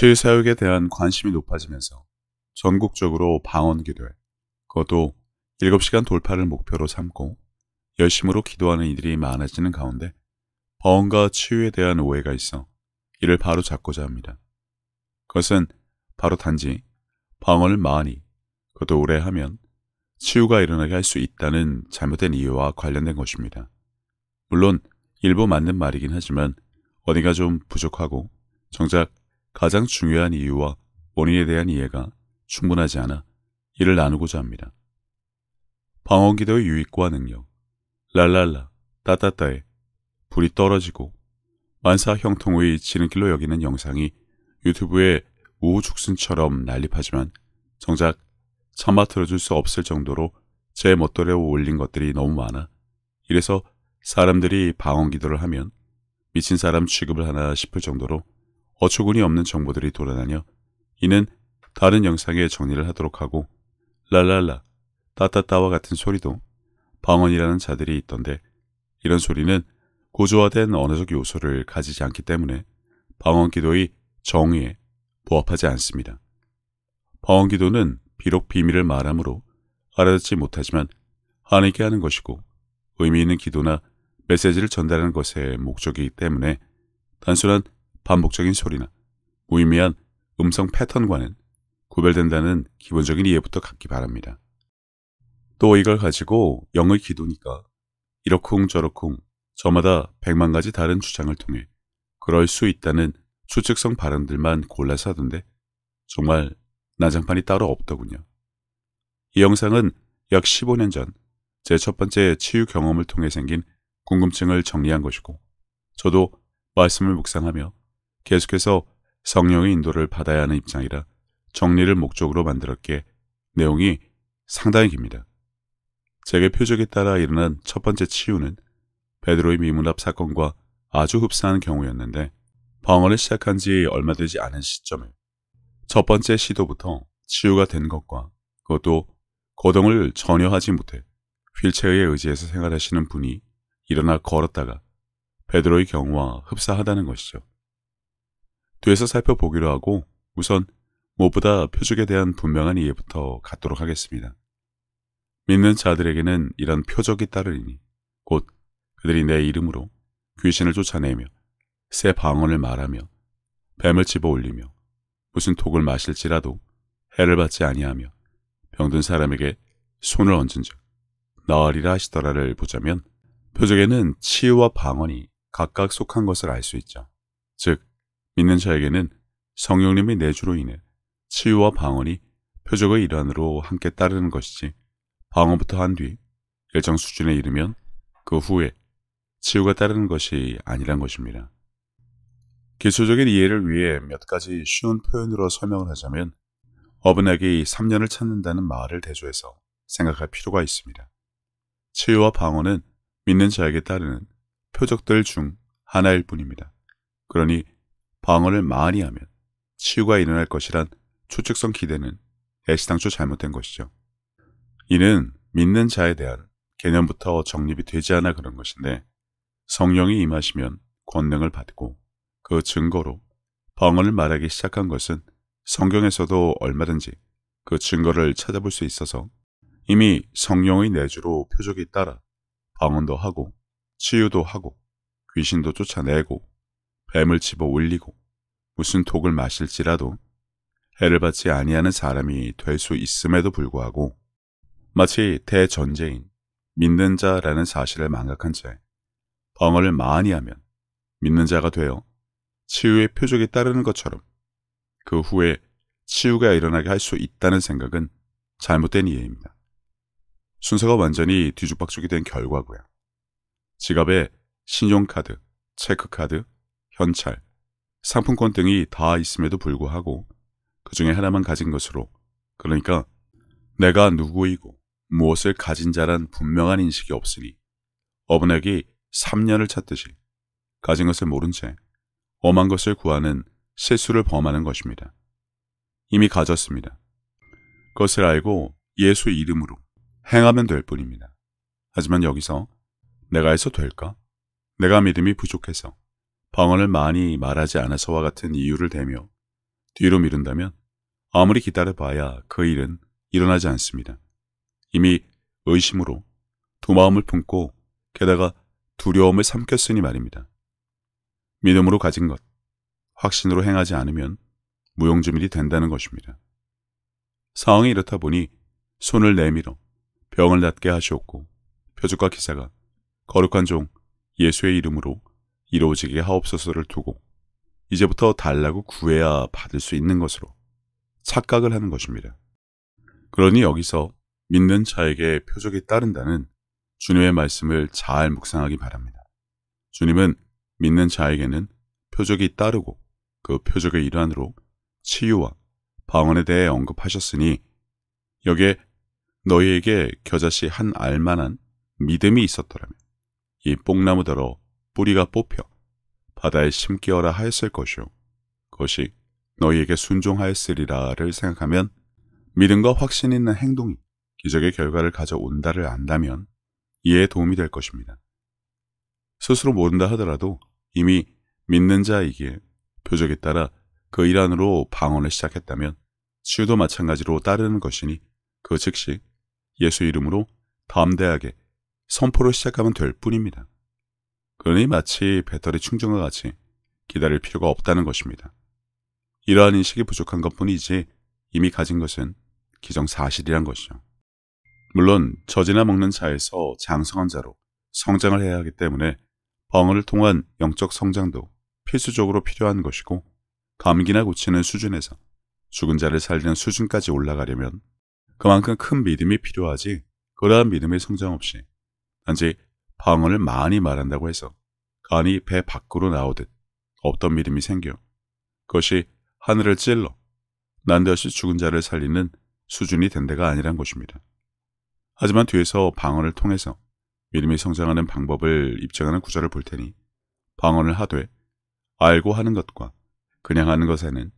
치유 사역에 대한 관심이 높아지면서 전국적으로 방언 기도회, 그것도 7시간 돌파를 목표로 삼고 열심으로 기도하는 이들이 많아지는 가운데 방언과 치유에 대한 오해가 있어 이를 바로 잡고자 합니다. 그것은 바로 단지 방언을 많이, 그것도 오래 하면 치유가 일어나게 할 수 있다는 잘못된 이유와 관련된 것입니다. 물론 일부 맞는 말이긴 하지만 어디가 좀 부족하고 정작 가장 중요한 이유와 원인에 대한 이해가 충분하지 않아 이를 나누고자 합니다. 방언기도의 유익과 능력, 랄랄라, 따따따에 불이 떨어지고 만사 형통의 지치는 길로 여기는 영상이 유튜브에 우후죽순처럼 난립하지만 정작 차마 틀어줄 수 없을 정도로 제 멋대로 올린 것들이 너무 많아 이래서 사람들이 방언 기도를 하면 미친 사람 취급을 하나 싶을 정도로 어처구니 없는 정보들이 돌아다녀 이는 다른 영상에 정리를 하도록 하고 랄랄라 따따따와 같은 소리도 방언이라는 자들이 있던데 이런 소리는 고조화된 언어적 요소를 가지지 않기 때문에 방언 기도의 정의에 부합하지 않습니다. 방언 기도는 비록 비밀을 말함으로 알아듣지 못하지만 하나님께 하는 것이고 의미 있는 기도나 메시지를 전달하는 것의 목적이기 때문에 단순한 반복적인 소리나 무의미한 음성 패턴과는 구별된다는 기본적인 이해부터 갖기 바랍니다. 또 이걸 가지고 영의 기도니까 이러쿵 저러쿵 저마다 백만 가지 다른 주장을 통해 그럴 수 있다는 추측성 발언들만 골라서 하던데 정말 난장판이 따로 없더군요. 이 영상은 약 15년 전 제 첫 번째 치유 경험을 통해 생긴 궁금증을 정리한 것이고 저도 말씀을 묵상하며 계속해서 성령의 인도를 받아야 하는 입장이라 정리를 목적으로 만들었기에 내용이 상당히 깁니다. 제게 표적에 따라 일어난 첫 번째 치유는 베드로의 미문합 사건과 아주 흡사한 경우였는데 방언을 시작한 지 얼마 되지 않은 시점에 첫 번째 시도부터 치유가 된 것과 그것도 거동을 전혀 하지 못해 휠체어에 의지해서 생활하시는 분이 일어나 걸었다가 베드로의 경우와 흡사하다는 것이죠. 뒤에서 살펴보기로 하고 우선 무엇보다 표적에 대한 분명한 이해부터 갖도록 하겠습니다. 믿는 자들에게는 이런 표적이 따르리니 곧 그들이 내 이름으로 귀신을 쫓아내며 새 방언을 말하며 뱀을 집어 올리며 무슨 독을 마실지라도 해를 받지 아니하며 병든 사람에게 손을 얹은 즉 나으리라 하시더라를 보자면 표적에는 치유와 방언이 각각 속한 것을 알 수 있죠. 즉 믿는 자에게는 성령님의 내주로 인해 치유와 방언이 표적의 일환으로 함께 따르는 것이지 방언부터 한 뒤 일정 수준에 이르면 그 후에 치유가 따르는 것이 아니란 것입니다. 기초적인 이해를 위해 몇 가지 쉬운 표현으로 설명을 하자면 어분에게 3년을 찾는다는 말을 대조해서 생각할 필요가 있습니다. 치유와 방언은 믿는 자에게 따르는 표적들 중 하나일 뿐입니다. 그러니 방어를 많이 하면 치유가 일어날 것이란 추측성 기대는 애시당초 잘못된 것이죠. 이는 믿는 자에 대한 개념부터 정립이 되지 않아 그런 것인데 성령이 임하시면 권능을 받고 그 증거로 방언을 말하기 시작한 것은 성경에서도 얼마든지 그 증거를 찾아볼 수 있어서 이미 성령의 내주로 표적이 따라 방언도 하고 치유도 하고 귀신도 쫓아내고 뱀을 집어 올리고 무슨 독을 마실지라도 해를 받지 아니하는 사람이 될 수 있음에도 불구하고 마치 대전제인 믿는 자라는 사실을 망각한 채벙어를 많이 하면 믿는 자가 되어 치유의 표적에 따르는 것처럼 그 후에 치유가 일어나게 할 수 있다는 생각은 잘못된 이해입니다. 순서가 완전히 뒤죽박죽이 된 결과고요. 지갑에 신용카드, 체크카드, 현찰, 상품권 등이 다 있음에도 불구하고 그 중에 하나만 가진 것으로 그러니까 내가 누구이고 무엇을 가진 자란 분명한 인식이 없으니 어분에게 3년을 찾듯이 가진 것을 모른 채 엄한 것을 구하는 실수를 범하는 것입니다. 이미 가졌습니다. 그것을 알고 예수 이름으로 행하면 될 뿐입니다. 하지만 여기서 내가 해서 될까? 내가 믿음이 부족해서 방언을 많이 말하지 않아서와 같은 이유를 대며 뒤로 미룬다면 아무리 기다려봐야 그 일은 일어나지 않습니다. 이미 의심으로 두 마음을 품고 게다가 두려움을 삼켰으니 말입니다. 믿음으로 가진 것, 확신으로 행하지 않으면 무용주민이 된다는 것입니다. 상황이 이렇다 보니 손을 내밀어 병을 낫게 하시옵고 표적과 기사가 거룩한 종 예수의 이름으로 이루어지게 하옵소서를 두고 이제부터 달라고 구해야 받을 수 있는 것으로 착각을 하는 것입니다. 그러니 여기서 믿는 자에게 표적이 따른다는 주님의 말씀을 잘 묵상하기 바랍니다. 주님은 믿는 자에게는 표적이 따르고 그 표적의 일환으로 치유와 방언에 대해 언급하셨으니 여기에 너희에게 겨자씨 한 알만한 믿음이 있었더라면 이 뽕나무더러 뿌리가 뽑혀 바다에 심기어라 하였을 것이요. 그것이 너희에게 순종하였으리라를 생각하면 믿음과 확신 있는 행동이 기적의 결과를 가져온다를 안다면 이에 도움이 될 것입니다. 스스로 모른다 하더라도 이미 믿는 자이기에 표적에 따라 그 일환으로 방언을 시작했다면 치유도 마찬가지로 따르는 것이니 그 즉시 예수 이름으로 담대하게 선포를 시작하면 될 뿐입니다. 그러니 마치 배터리 충전과 같이 기다릴 필요가 없다는 것입니다. 이러한 인식이 부족한 것 뿐이지 이미 가진 것은 기정사실이란 것이죠. 물론 젖이나 먹는 자에서 장성한 자로 성장을 해야 하기 때문에 방어를 통한 영적 성장도 필수적으로 필요한 것이고 감기나 고치는 수준에서 죽은 자를 살리는 수준까지 올라가려면 그만큼 큰 믿음이 필요하지 그러한 믿음의 성장 없이 단지 방언을 많이 말한다고 해서 간이 배 밖으로 나오듯 없던 믿음이 생겨 그것이 하늘을 찔러 난데없이 죽은 자를 살리는 수준이 된 데가 아니란 것입니다. 하지만 뒤에서 방언을 통해서 믿음이 성장하는 방법을 입증하는 구절을 볼 테니 방언을 하되 알고 하는 것과 그냥 하는 것에는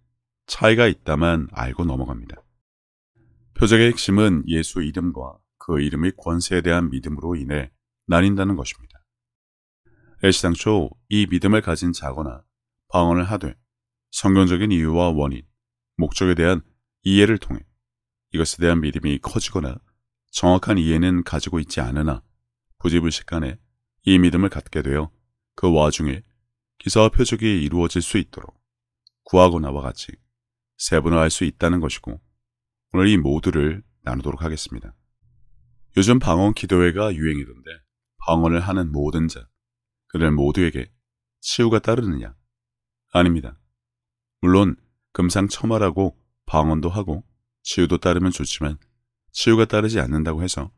차이가 있다만 알고 넘어갑니다. 표적의 핵심은 예수 이름과 그 이름의 권세에 대한 믿음으로 인해 나뉜다는 것입니다. 애시당초 이 믿음을 가진 자거나 방언을 하되 성경적인 이유와 원인, 목적에 대한 이해를 통해 이것에 대한 믿음이 커지거나 정확한 이해는 가지고 있지 않으나 부지불식 간에 이 믿음을 갖게 되어 그 와중에 기사와 표적이 이루어질 수 있도록 구하고나와 같이 세분화할 수 있다는 것이고 오늘 이 모두를 나누도록 하겠습니다. 요즘 방언 기도회가 유행이던데 방언을 하는 모든 자, 그들 모두에게 치유가 따르느냐? 아닙니다. 물론 금상첨화라고 방언도 하고 치유도 따르면 좋지만 치유가 따르지 않는다고 해서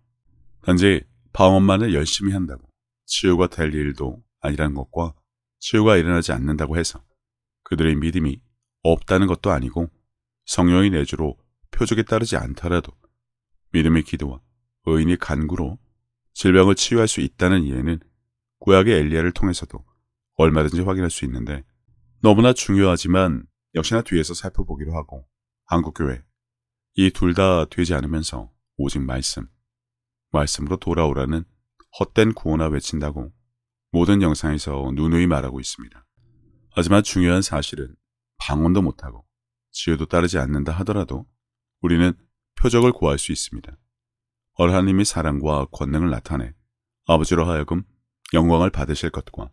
단지 방언만을 열심히 한다고 치유가 될 일도 아니란 것과 치유가 일어나지 않는다고 해서 그들의 믿음이 없다는 것도 아니고 성령의 내주로 표적에 따르지 않더라도 믿음의 기도와 의인의 간구로 질병을 치유할 수 있다는 이해는 구약의 엘리야를 통해서도 얼마든지 확인할 수 있는데 너무나 중요하지만 역시나 뒤에서 살펴보기로 하고 한국교회 이 둘 다 되지 않으면서 오직 말씀 말씀으로 돌아오라는 헛된 구호나 외친다고 모든 영상에서 누누이 말하고 있습니다. 하지만 중요한 사실은 방언도 못하고 지혜도 따르지 않는다 하더라도 우리는 표적을 구할 수 있습니다. 하나님이 사랑과 권능을 나타내 아버지로 하여금 영광을 받으실 것과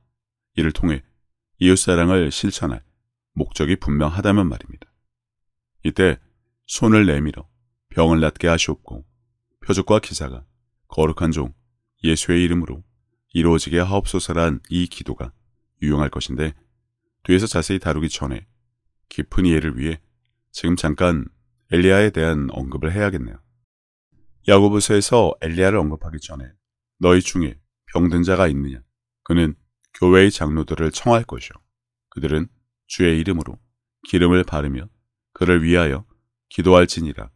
이를 통해 이웃사랑을 실천할 목적이 분명하다면 말입니다. 이때 손을 내밀어 병을 낫게 하시옵고 표적과 기사가 거룩한 종 예수의 이름으로 이루어지게 하옵소서란 이 기도가 유용할 것인데 뒤에서 자세히 다루기 전에 깊은 이해를 위해 지금 잠깐 엘리아에 대한 언급을 해야겠네요. 야고보서에서 엘리야를 언급하기 전에 너희 중에 병든 자가 있느냐 그는 교회의 장로들을 청할 것이요 그들은 주의 이름으로 기름을 바르며 그를 위하여 기도할지니라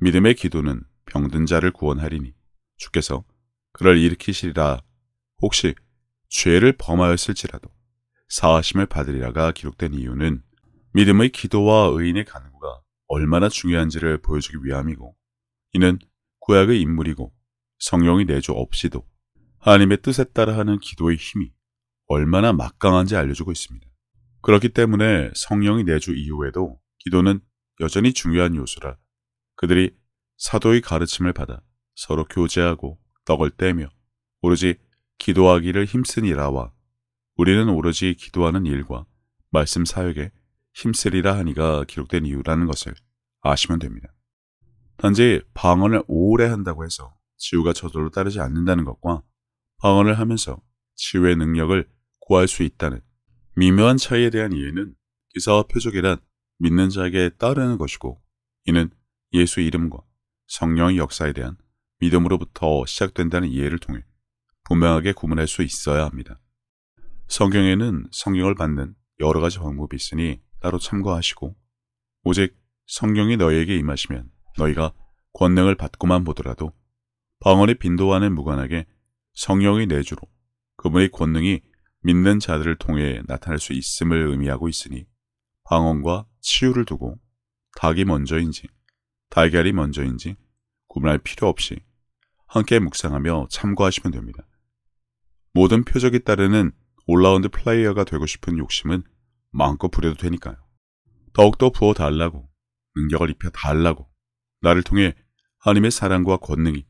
믿음의 기도는 병든 자를 구원하리니 주께서 그를 일으키시리라 혹시 죄를 범하였을지라도 사하심을 받으리라가 기록된 이유는 믿음의 기도와 의인의 간구가 얼마나 중요한지를 보여주기 위함이고 이는 구약의 인물이고 성령의 내조 없이도 하나님의 뜻에 따라 하는 기도의 힘이 얼마나 막강한지 알려주고 있습니다. 그렇기 때문에 성령의 내주 이후에도 기도는 여전히 중요한 요소라 그들이 사도의 가르침을 받아 서로 교제하고 떡을 떼며 오로지 기도하기를 힘쓰니라와 우리는 오로지 기도하는 일과 말씀 사역에 힘쓰리라 하니가 기록된 이유라는 것을 아시면 됩니다. 단지 방언을 오래 한다고 해서 치유가 저절로 따르지 않는다는 것과 방언을 하면서 치유의 능력을 구할 수 있다는 미묘한 차이에 대한 이해는 기사와 표적이란 믿는 자에게 따르는 것이고 이는 예수 이름과 성령의 역사에 대한 믿음으로부터 시작된다는 이해를 통해 분명하게 구분할 수 있어야 합니다. 성경에는 성령을 받는 여러 가지 방법이 있으니 따로 참고하시고 오직 성경이 너희에게 임하시면 너희가 권능을 받고만 보더라도 방언의 빈도와는 무관하게 성령의 내주로 그분의 권능이 믿는 자들을 통해 나타날 수 있음을 의미하고 있으니 방언과 치유를 두고 닭이 먼저인지 달걀이 먼저인지 구분할 필요 없이 함께 묵상하며 참고하시면 됩니다. 모든 표적이 따르는 올라운드 플레이어가 되고 싶은 욕심은 마음껏 부려도 되니까요. 더욱더 부어달라고, 능력을 입혀달라고 나를 통해 하나님의 사랑과 권능이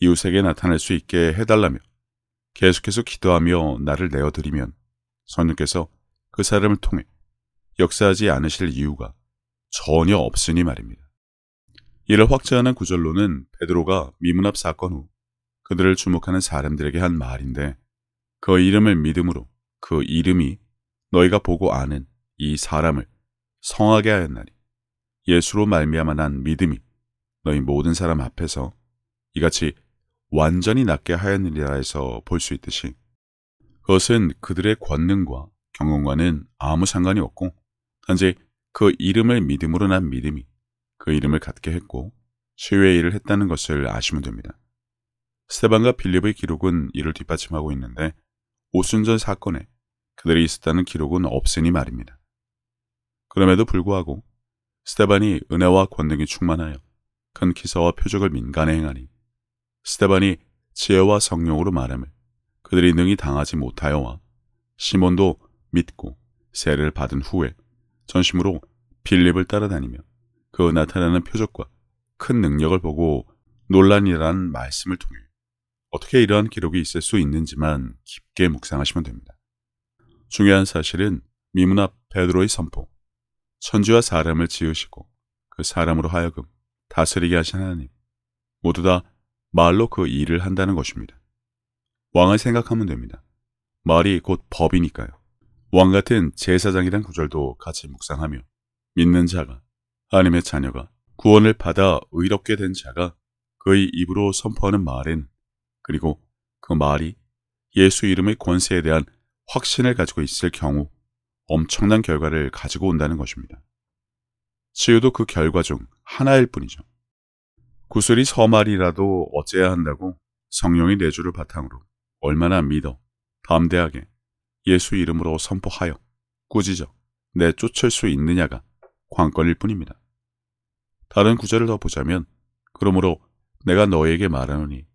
이웃에게 나타날 수 있게 해달라며 계속해서 기도하며 나를 내어드리면 성령께서 그 사람을 통해 역사하지 않으실 이유가 전혀 없으니 말입니다. 이를 확증하는 구절로는 베드로가 미문합 사건 후 그들을 주목하는 사람들에게 한 말인데 그 이름을 믿음으로 그 이름이 너희가 보고 아는 이 사람을 성하게 하였나니 예수로 말미암아 난 믿음이 너희 모든 사람 앞에서 이같이 완전히 낫게 하였느니라 해서 볼 수 있듯이 그것은 그들의 권능과 경험과는 아무 상관이 없고 단지 그 이름을 믿음으로 난 믿음이 그 이름을 갖게 했고 시외의 일을 했다는 것을 아시면 됩니다. 스테반과 빌립의 기록은 이를 뒷받침하고 있는데 오순절 사건에 그들이 있었다는 기록은 없으니 말입니다. 그럼에도 불구하고 스테반이 은혜와 권능이 충만하여 큰 기사와 표적을 민간에 행하니 스테반이 지혜와 성령으로 말함을 그들이 능히 당하지 못하여와 시몬도 믿고 세례를 받은 후에 전심으로 빌립을 따라다니며 그 나타나는 표적과 큰 능력을 보고 논란이라는 말씀을 통해 어떻게 이러한 기록이 있을 수 있는지만 깊게 묵상하시면 됩니다. 중요한 사실은 미문 앞 베드로의 선포, 천지와 사람을 지으시고 그 사람으로 하여금 다스리게 하신 하나님, 모두 다 말로 그 일을 한다는 것입니다. 왕을 생각하면 됩니다. 말이 곧 법이니까요. 왕 같은 제사장이란 구절도 같이 묵상하며 믿는 자가 하나님의 자녀가 구원을 받아 의롭게 된 자가 그의 입으로 선포하는 말은 그리고 그 말이 예수 이름의 권세에 대한 확신을 가지고 있을 경우 엄청난 결과를 가지고 온다는 것입니다. 치유도 그 결과 중 하나일 뿐이죠. 구슬이 서말이라도 어째야 한다고 성령의 내주를 바탕으로 얼마나 믿어 담대하게 예수 이름으로 선포하여 꾸짖어 내쫓을 수 있느냐가 관건일 뿐입니다. 다른 구절을 더 보자면 그러므로 내가 너에게 말하노니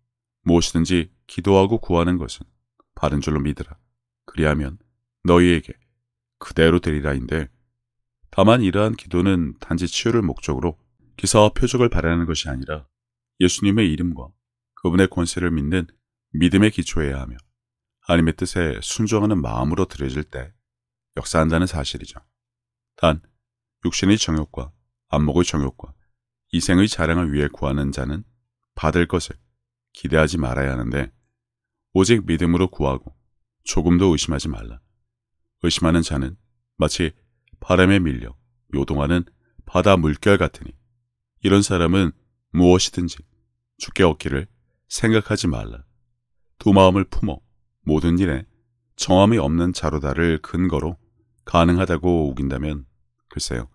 무엇이든지 기도하고 구하는 것은 바른 줄로 믿으라. 그리하면 너희에게 그대로 되리라인데 다만 이러한 기도는 단지 치유를 목적으로 기사와 표적을 바라는 것이 아니라 예수님의 이름과 그분의 권세를 믿는 믿음에 기초해야 하며 하나님의 뜻에 순종하는 마음으로 드려질 때 역사한다는 사실이죠. 단, 육신의 정욕과 안목의 정욕과 이생의 자랑을 위해 구하는 자는 받을 것을 기대하지 말아야 하는데 오직 믿음으로 구하고 조금도 의심하지 말라. 의심하는 자는 마치 바람에 밀려 요동하는 바다 물결 같으니 이런 사람은 무엇이든지 죽게 얻기를 생각하지 말라. 두 마음을 품어 모든 일에 정함이 없는 자로다를 근거로 가능하다고 우긴다면 글쎄요.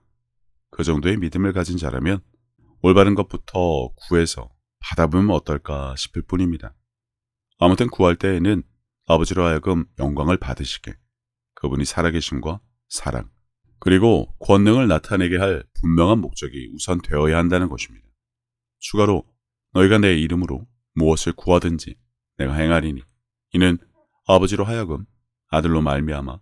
그 정도의 믿음을 가진 자라면 올바른 것부터 구해서 받아보면 어떨까 싶을 뿐입니다. 아무튼 구할 때에는 아버지로 하여금 영광을 받으시게 그분이 살아계심과 사랑, 그리고 권능을 나타내게 할 분명한 목적이 우선 되어야 한다는 것입니다. 추가로 너희가 내 이름으로 무엇을 구하든지 내가 행하리니 이는 아버지로 하여금 아들로 말미암아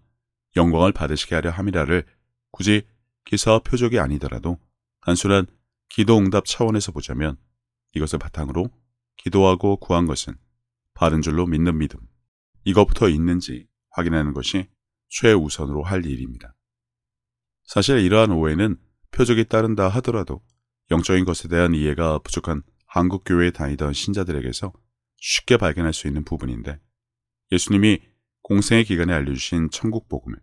영광을 받으시게 하려 함이라를 굳이 기사와 표적이 아니더라도 단순한 기도응답 차원에서 보자면 이것을 바탕으로 기도하고 구한 것은 바른 줄로 믿는 믿음 이것부터 있는지 확인하는 것이 최우선으로 할 일입니다. 사실 이러한 오해는 표적이 따른다 하더라도 영적인 것에 대한 이해가 부족한 한국 교회에 다니던 신자들에게서 쉽게 발견할 수 있는 부분인데 예수님이 공생의 기간에 알려주신 천국 복음을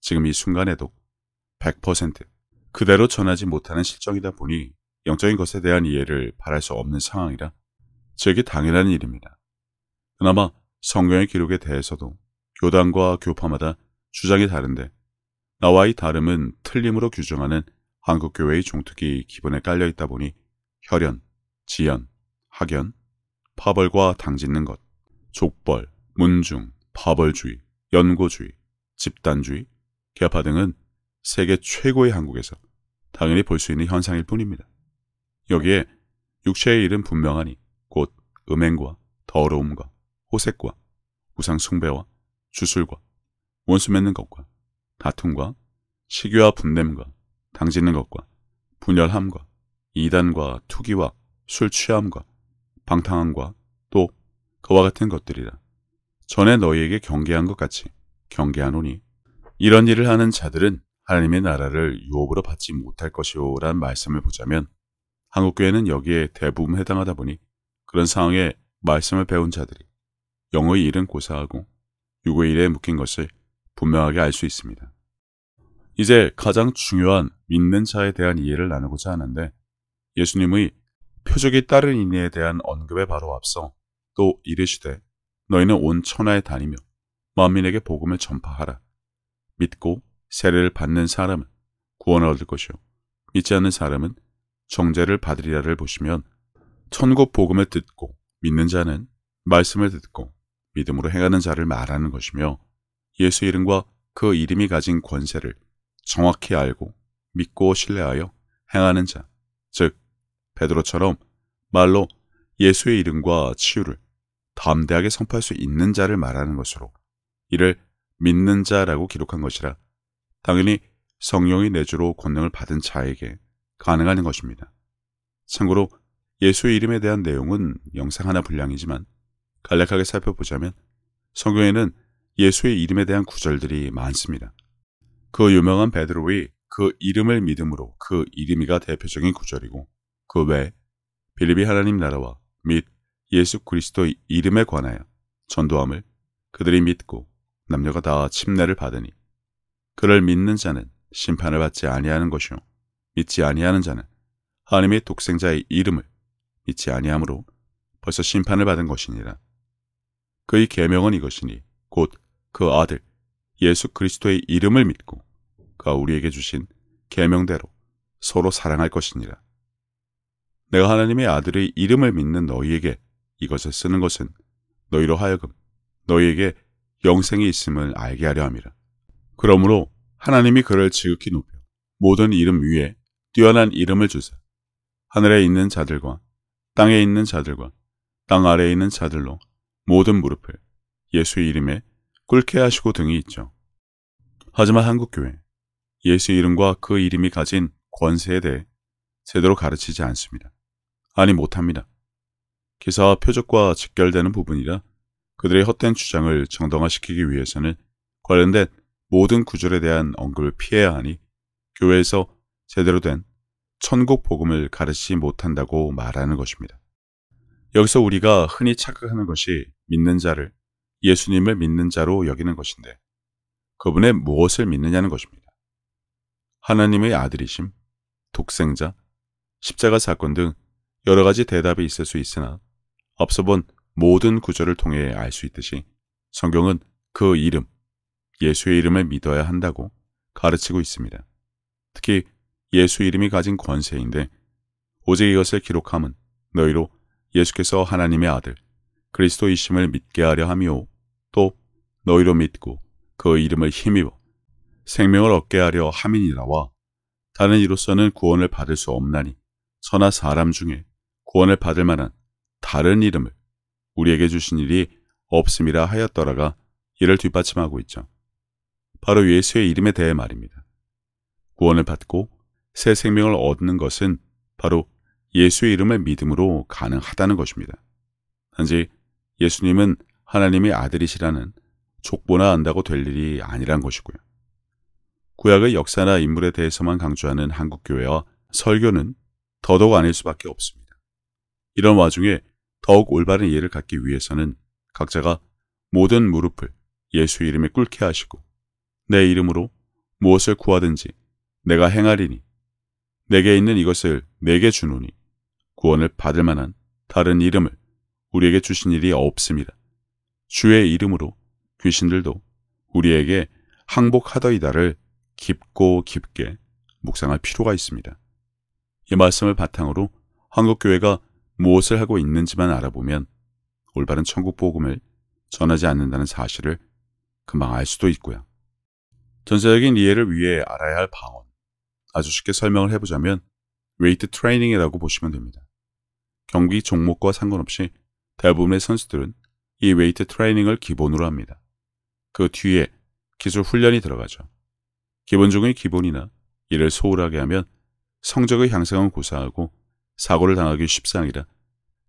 지금 이 순간에도 100% 그대로 전하지 못하는 실정이다 보니 영적인 것에 대한 이해를 바랄 수 없는 상황이라 제게 당연한 일입니다. 그나마 성경의 기록에 대해서도 교단과 교파마다 주장이 다른데 나와의 다름은 틀림으로 규정하는 한국교회의 종특이 기본에 깔려 있다 보니 혈연, 지연, 학연, 파벌과 당짓는 것, 족벌, 문중, 파벌주의, 연고주의, 집단주의, 개파 등은 세계 최고의 한국에서 당연히 볼 수 있는 현상일 뿐입니다. 여기에 육체의 일은 분명하니 곧 음행과 더러움과 호색과 우상 숭배와 주술과 원수 맺는 것과 아툼과 식유와 분냄과 당짓는 것과 분열함과 이단과 투기와 술 취함과 방탕함과 또 그와 같은 것들이라 전에 너희에게 경계한 것 같이 경계하노니 이런 일을 하는 자들은 하나님의 나라를 유혹으로 받지 못할 것이오란 말씀을 보자면 한국교회는 여기에 대부분 해당하다 보니 그런 상황에 말씀을 배운 자들이 영의 일은 고사하고 유고의 일에 묶인 것을 분명하게 알 수 있습니다. 이제 가장 중요한 믿는 자에 대한 이해를 나누고자 하는데 예수님의 표적이 따른 인에 대한 언급에 바로 앞서 또 이르시되 너희는 온 천하에 다니며 만민에게 복음을 전파하라. 믿고 세례를 받는 사람은 구원을 얻을 것이요 믿지 않는 사람은 정죄를 받으리라를 보시면 천국 복음을 듣고 믿는 자는 말씀을 듣고 믿음으로 행하는 자를 말하는 것이며 예수 이름과 그 이름이 가진 권세를 정확히 알고 믿고 신뢰하여 행하는 자, 즉 베드로처럼 말로 예수의 이름과 치유를 담대하게 선포할 수 있는 자를 말하는 것으로 이를 믿는 자라고 기록한 것이라 당연히 성령의 내주로 권능을 받은 자에게 가능한 것입니다. 참고로 예수의 이름에 대한 내용은 영상 하나 분량이지만 간략하게 살펴보자면 성경에는 예수의 이름에 대한 구절들이 많습니다. 그 유명한 베드로의 그 이름을 믿음으로 그 이름이가 대표적인 구절이고 그 외에 빌립이 하나님 나라와 및 예수 그리스도의 이름에 관하여 전도함을 그들이 믿고 남녀가 다 침례를 받으니 그를 믿는 자는 심판을 받지 아니하는 것이요 믿지 아니하는 자는 하나님의 독생자의 이름을 믿지 아니하므로 벌써 심판을 받은 것이니라 그의 계명은 이것이니 곧 그 아들 예수 그리스도의 이름을 믿고 그가 우리에게 주신 계명대로 서로 사랑할 것이니라. 내가 하나님의 아들의 이름을 믿는 너희에게 이것을 쓰는 것은 너희로 하여금 너희에게 영생이 있음을 알게 하려 함이라. 그러므로 하나님이 그를 지극히 높여 모든 이름 위에 뛰어난 이름을 주사 하늘에 있는 자들과 땅에 있는 자들과 땅 아래에 있는 자들로 모든 무릎을 예수의 이름에 꿇게 하시고 등이 있죠. 하지만 한국교회 예수 이름과 그 이름이 가진 권세에 대해 제대로 가르치지 않습니다. 아니 못합니다. 기사와 표적과 직결되는 부분이라 그들의 헛된 주장을 정당화시키기 위해서는 관련된 모든 구절에 대한 언급을 피해야 하니 교회에서 제대로 된 천국 복음을 가르치지 못한다고 말하는 것입니다. 여기서 우리가 흔히 착각하는 것이 믿는 자를 예수님을 믿는 자로 여기는 것인데 그분의 무엇을 믿느냐는 것입니다. 하나님의 아들이심, 독생자, 십자가 사건 등 여러 가지 대답이 있을 수 있으나 앞서 본 모든 구절을 통해 알 수 있듯이 성경은 그 이름, 예수의 이름을 믿어야 한다고 가르치고 있습니다. 특히 예수 이름이 가진 권세인데 오직 이것을 기록함은 너희로 예수께서 하나님의 아들 그리스도이심을 믿게 하려 함이또 너희로 믿고 그 이름을 힘입어 생명을 얻게 하려 함이니라와 다른 이로서는 구원을 받을 수 없나니 천하 사람 중에 구원을 받을 만한 다른 이름을 우리에게 주신 일이 없음이라 하였더라가 이를 뒷받침하고 있죠. 바로 예수의 이름에 대해 말입니다. 구원을 받고 새 생명을 얻는 것은 바로 예수의 이름을 믿음으로 가능하다는 것입니다. 단지 예수님은 하나님의 아들이시라는 족보나 안다고 될 일이 아니란 것이고요. 구약의 역사나 인물에 대해서만 강조하는 한국교회와 설교는 더더욱 아닐 수밖에 없습니다. 이런 와중에 더욱 올바른 이해를 갖기 위해서는 각자가 모든 무릎을 예수 이름에 꿇게 하시고 내 이름으로 무엇을 구하든지 내가 행하리니 내게 있는 이것을 내게 주노니 구원을 받을 만한 다른 이름을 우리에게 주신 일이 없습니다. 주의 이름으로 귀신들도 우리에게 항복하더이다를 깊고 깊게 묵상할 필요가 있습니다. 이 말씀을 바탕으로 한국교회가 무엇을 하고 있는지만 알아보면 올바른 천국 복음을 전하지 않는다는 사실을 금방 알 수도 있고요. 전체적인 이해를 위해 알아야 할 방언. 아주 쉽게 설명을 해보자면 웨이트 트레이닝이라고 보시면 됩니다. 경기 종목과 상관없이 대부분의 선수들은 이 웨이트 트레이닝을 기본으로 합니다. 그 뒤에 기술 훈련이 들어가죠. 기본 중의 기본이나 이를 소홀하게 하면 성적의 향상은 고사하고 사고를 당하기 쉽상이라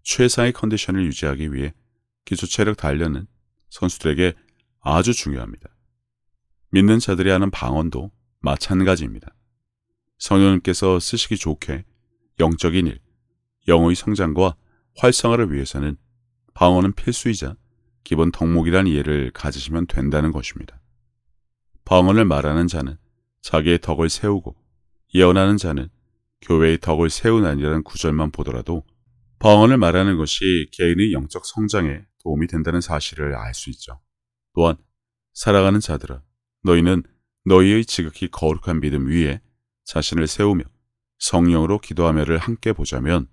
최상의 컨디션을 유지하기 위해 기초 체력 단련은 선수들에게 아주 중요합니다. 믿는 자들이 하는 방언도 마찬가지입니다. 성령님께서 쓰시기 좋게 영적인 일, 영의 성장과 활성화를 위해서는 방언은 필수이자 기본 덕목이란 이해를 가지시면 된다는 것입니다. 방언을 말하는 자는 자기의 덕을 세우고 예언하는 자는 교회의 덕을 세우나니라는 구절만 보더라도 방언을 말하는 것이 개인의 영적 성장에 도움이 된다는 사실을 알 수 있죠. 또한 살아가는 자들아 너희는 너희의 지극히 거룩한 믿음 위에 자신을 세우며 성령으로 기도하며를 함께 보자면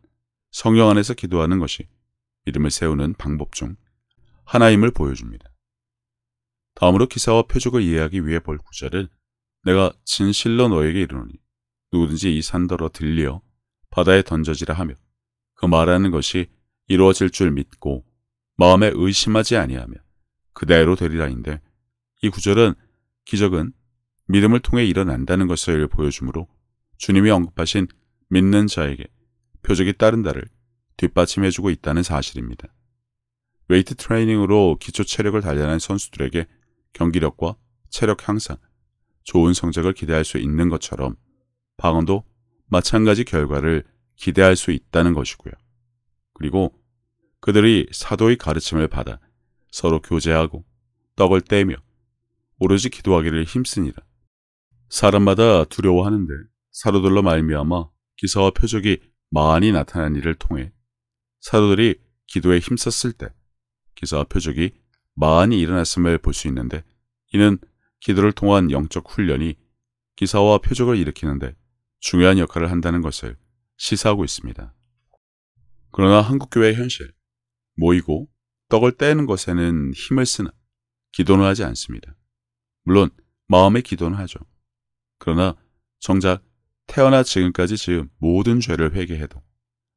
성령 안에서 기도하는 것이 믿음을 세우는 방법 중 하나임을 보여줍니다. 다음으로 기사와 표적을 이해하기 위해 볼 구절은 내가 진실로 너에게 이르노니 누구든지 이 산더러 들리어 바다에 던져지라 하며 그 말하는 것이 이루어질 줄 믿고 마음에 의심하지 아니하며 그대로 되리라인데 이 구절은 기적은 믿음을 통해 일어난다는 것을 보여주므로 주님이 언급하신 믿는 자에게 표적이 따른다를 뒷받침해주고 있다는 사실입니다. 웨이트 트레이닝으로 기초 체력을 단련한 선수들에게 경기력과 체력 향상, 좋은 성적을 기대할 수 있는 것처럼 방언도 마찬가지 결과를 기대할 수 있다는 것이고요. 그리고 그들이 사도의 가르침을 받아 서로 교제하고 떡을 떼며 오로지 기도하기를 힘쓰니라. 사람마다 두려워하는데 사도들로 말미암아 기사와 표적이 많이 나타난 일을 통해 사도들이 기도에 힘썼을 때 기사와 표적이 많이 일어났음을 볼 수 있는데 이는 기도를 통한 영적 훈련이 기사와 표적을 일으키는데 중요한 역할을 한다는 것을 시사하고 있습니다. 그러나 한국교회의 현실, 모이고 떡을 떼는 것에는 힘을 쓰나 기도는 하지 않습니다. 물론 마음의 기도는 하죠. 그러나 정작 태어나 지금까지 지은 모든 죄를 회개해도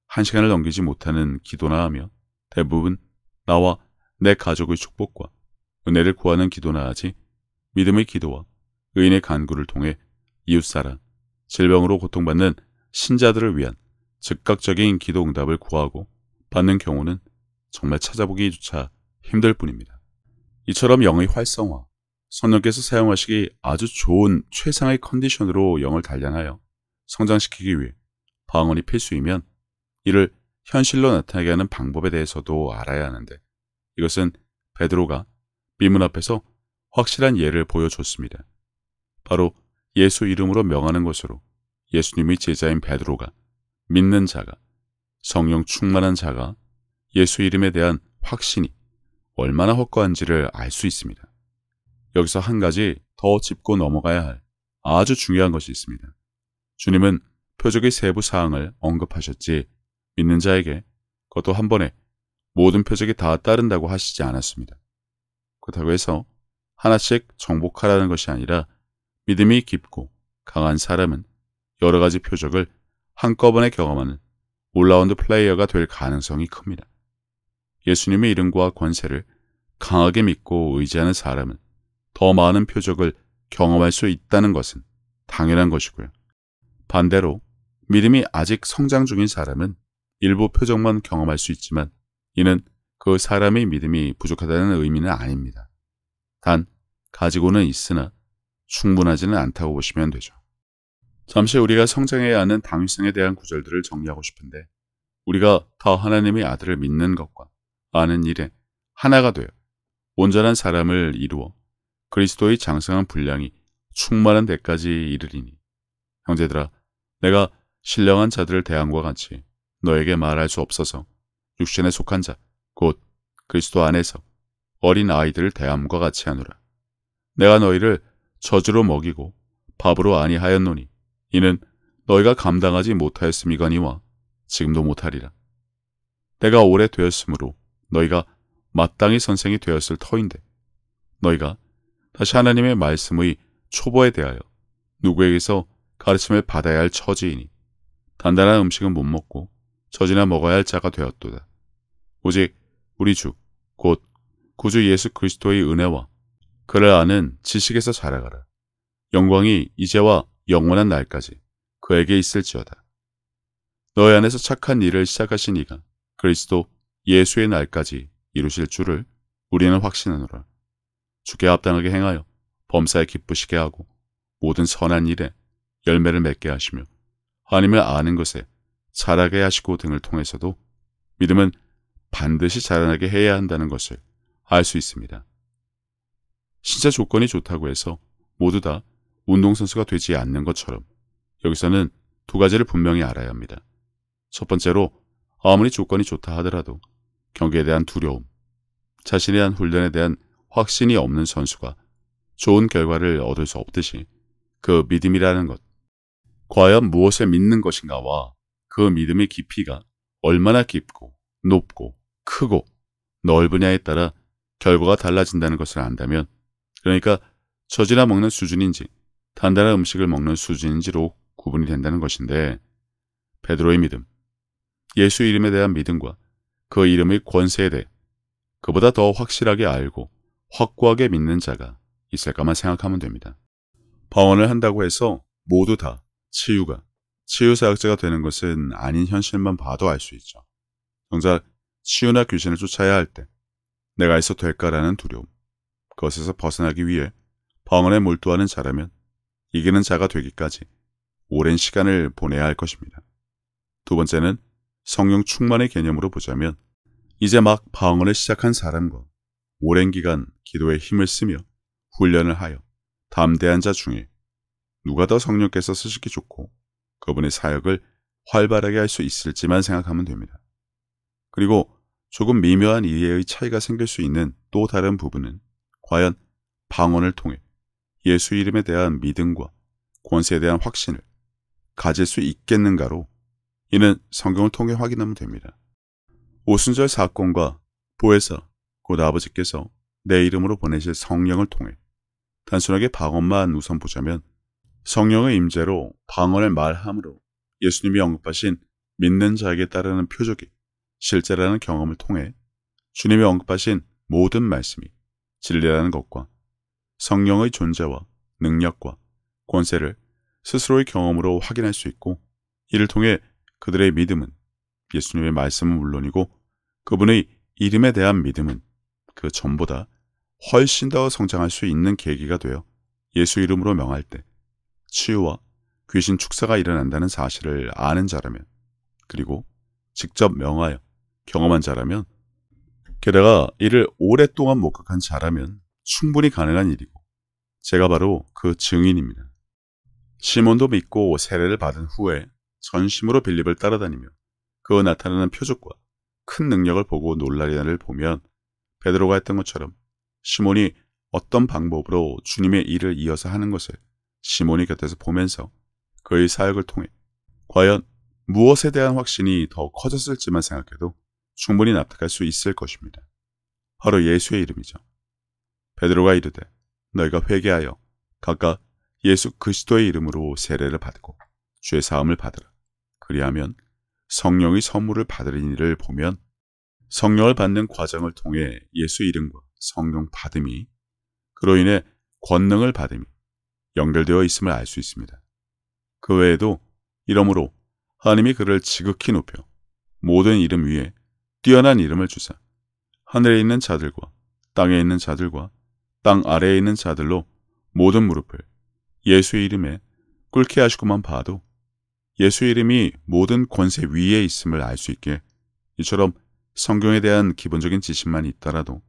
한 시간을 넘기지 못하는 기도나 하며 대부분 나와 내 가족의 축복과 은혜를 구하는 기도나 하지 믿음의 기도와 의인의 간구를 통해 이웃사랑, 질병으로 고통받는 신자들을 위한 즉각적인 기도 응답을 구하고 받는 경우는 정말 찾아보기조차 힘들 뿐입니다. 이처럼 영의 활성화, 성령께서 사용하시기 아주 좋은 최상의 컨디션으로 영을 단련하여 성장시키기 위해 방언이 필수이면 이를 현실로 나타나게 하는 방법에 대해서도 알아야 하는데 이것은 베드로가 민문 앞에서 확실한 예를 보여줬습니다. 바로 예수 이름으로 명하는 것으로 예수님의 제자인 베드로가 믿는 자가 성령 충만한 자가 예수 이름에 대한 확신이 얼마나 확고한지를 알 수 있습니다. 여기서 한 가지 더 짚고 넘어가야 할 아주 중요한 것이 있습니다. 주님은 표적의 세부 사항을 언급하셨지 믿는 자에게 그것도 한 번에 모든 표적이 다 따른다고 하시지 않았습니다. 그렇다고 해서 하나씩 정복하라는 것이 아니라 믿음이 깊고 강한 사람은 여러 가지 표적을 한꺼번에 경험하는 올라운드 플레이어가 될 가능성이 큽니다. 예수님의 이름과 권세를 강하게 믿고 의지하는 사람은 더 많은 표적을 경험할 수 있다는 것은 당연한 것이고요. 반대로 믿음이 아직 성장 중인 사람은 일부 표적만 경험할 수 있지만 이는 그 사람의 믿음이 부족하다는 의미는 아닙니다. 단 가지고는 있으나 충분하지는 않다고 보시면 되죠. 잠시 우리가 성장해야 하는 당위성에 대한 구절들을 정리하고 싶은데 우리가 다 하나님의 아들을 믿는 것과 아는 일에 하나가 되어 온전한 사람을 이루어 그리스도의 장성한 분량이 충만한 데까지 이르리니 형제들아 내가 신령한 자들을 대함과 같이 너에게 말할 수 없어서 육신에 속한 자 곧 그리스도 안에서 어린 아이들을 대함과 같이 하노라 내가 너희를 저주로 먹이고 밥으로 아니하였노니 이는 너희가 감당하지 못하였음이거니와 지금도 못하리라. 내가 오래 되었으므로 너희가 마땅히 선생이 되었을 터인데 너희가 다시 하나님의 말씀의 초보에 대하여 누구에게서 가르침을 받아야 할 처지이니 단단한 음식은 못 먹고 저지나 먹어야 할 자가 되었도다. 오직 우리 주, 곧 구주 예수 그리스도의 은혜와 그를 아는 지식에서 자라가라. 영광이 이제와 영원한 날까지 그에게 있을지어다. 너희 안에서 착한 일을 시작하신 이가 그리스도 예수의 날까지 이루실 줄을 우리는 확신하노라. 주께 합당하게 행하여 범사에 기쁘시게 하고 모든 선한 일에 열매를 맺게 하시며 하나님을 아는 것에 자라게 하시고 등을 통해서도 믿음은 반드시 자라나게 해야 한다는 것을 알 수 있습니다. 진짜 조건이 좋다고 해서 모두 다 운동선수가 되지 않는 것처럼 여기서는 두 가지를 분명히 알아야 합니다. 첫 번째로 아무리 조건이 좋다 하더라도 경기에 대한 두려움, 자신에 대한 훈련에 대한 확신이 없는 선수가 좋은 결과를 얻을 수 없듯이 그 믿음이라는 것, 과연 무엇에 믿는 것인가와 그 믿음의 깊이가 얼마나 깊고 높고 크고 넓으냐에 따라 결과가 달라진다는 것을 안다면 그러니까 처지나 먹는 수준인지 단단한 음식을 먹는 수준인지로 구분이 된다는 것인데 베드로의 믿음, 예수 이름에 대한 믿음과 그 이름의 권세에 대해 그보다 더 확실하게 알고 확고하게 믿는 자가 있을까만 생각하면 됩니다. 방언을 한다고 해서 모두 다 치유가, 치유사역자가 되는 것은 아닌 현실만 봐도 알 수 있죠. 정작 치유나 귀신을 쫓아야 할 때 내가 있어 도 될까라는 두려움, 그것에서 벗어나기 위해 방언에 몰두하는 자라면 이기는 자가 되기까지 오랜 시간을 보내야 할 것입니다. 두 번째는 성령 충만의 개념으로 보자면 이제 막 방언을 시작한 사람과 오랜 기간 기도에 힘을 쓰며 훈련을 하여 담대한 자 중에 누가 더 성령께서 쓰시기 좋고 그분의 사역을 활발하게 할 수 있을지만 생각하면 됩니다. 그리고 조금 미묘한 이해의 차이가 생길 수 있는 또 다른 부분은 과연 방언을 통해 예수 이름에 대한 믿음과 권세에 대한 확신을 가질 수 있겠는가로 이는 성경을 통해 확인하면 됩니다. 오순절 사건과 보혜사 곧 아버지께서 내 이름으로 보내실 성령을 통해 단순하게 방언만 우선 보자면 성령의 임재로 방언을 말함으로 예수님이 언급하신 믿는 자에게 따르는 표적이 실제라는 경험을 통해 주님이 언급하신 모든 말씀이 진리라는 것과 성령의 존재와 능력과 권세를 스스로의 경험으로 확인할 수 있고 이를 통해 그들의 믿음은 예수님의 말씀은 물론이고 그분의 이름에 대한 믿음은 그 전보다 훨씬 더 성장할 수 있는 계기가 되어 예수 이름으로 명할 때 치유와 귀신 축사가 일어난다는 사실을 아는 자라면 그리고 직접 명하여 경험한 자라면 게다가 이를 오랫동안 목격한 자라면 충분히 가능한 일이고 제가 바로 그 증인입니다. 시몬도 믿고 세례를 받은 후에 전심으로 빌립을 따라다니며 그 나타나는 표적과 큰 능력을 보고 놀라리나를 보면 베드로가 했던 것처럼 시몬이 어떤 방법으로 주님의 일을 이어서 하는 것을 시몬이 곁에서 보면서 그의 사역을 통해 과연 무엇에 대한 확신이 더 커졌을지만 생각해도 충분히 납득할 수 있을 것입니다. 바로 예수의 이름이죠. 베드로가 이르되 너희가 회개하여 각각 예수 그리스도의 이름으로 세례를 받고 죄 사함을 받으라. 그리하면 성령의 선물을 받으는 일을 보면 성령을 받는 과정을 통해 예수 이름과 성령 받음이 그로 인해 권능을 받음이 연결되어 있음을 알 수 있습니다. 그 외에도 이러므로 하나님이 그를 지극히 높여 모든 이름 위에 뛰어난 이름을 주사 하늘에 있는 자들과 땅에 있는 자들과 땅 아래에 있는 자들로 모든 무릎을 예수의 이름에 꿇게 하시고만 봐도 예수의 이름이 모든 권세 위에 있음을 알 수 있게 이처럼 성경에 대한 기본적인 지식만 있다라도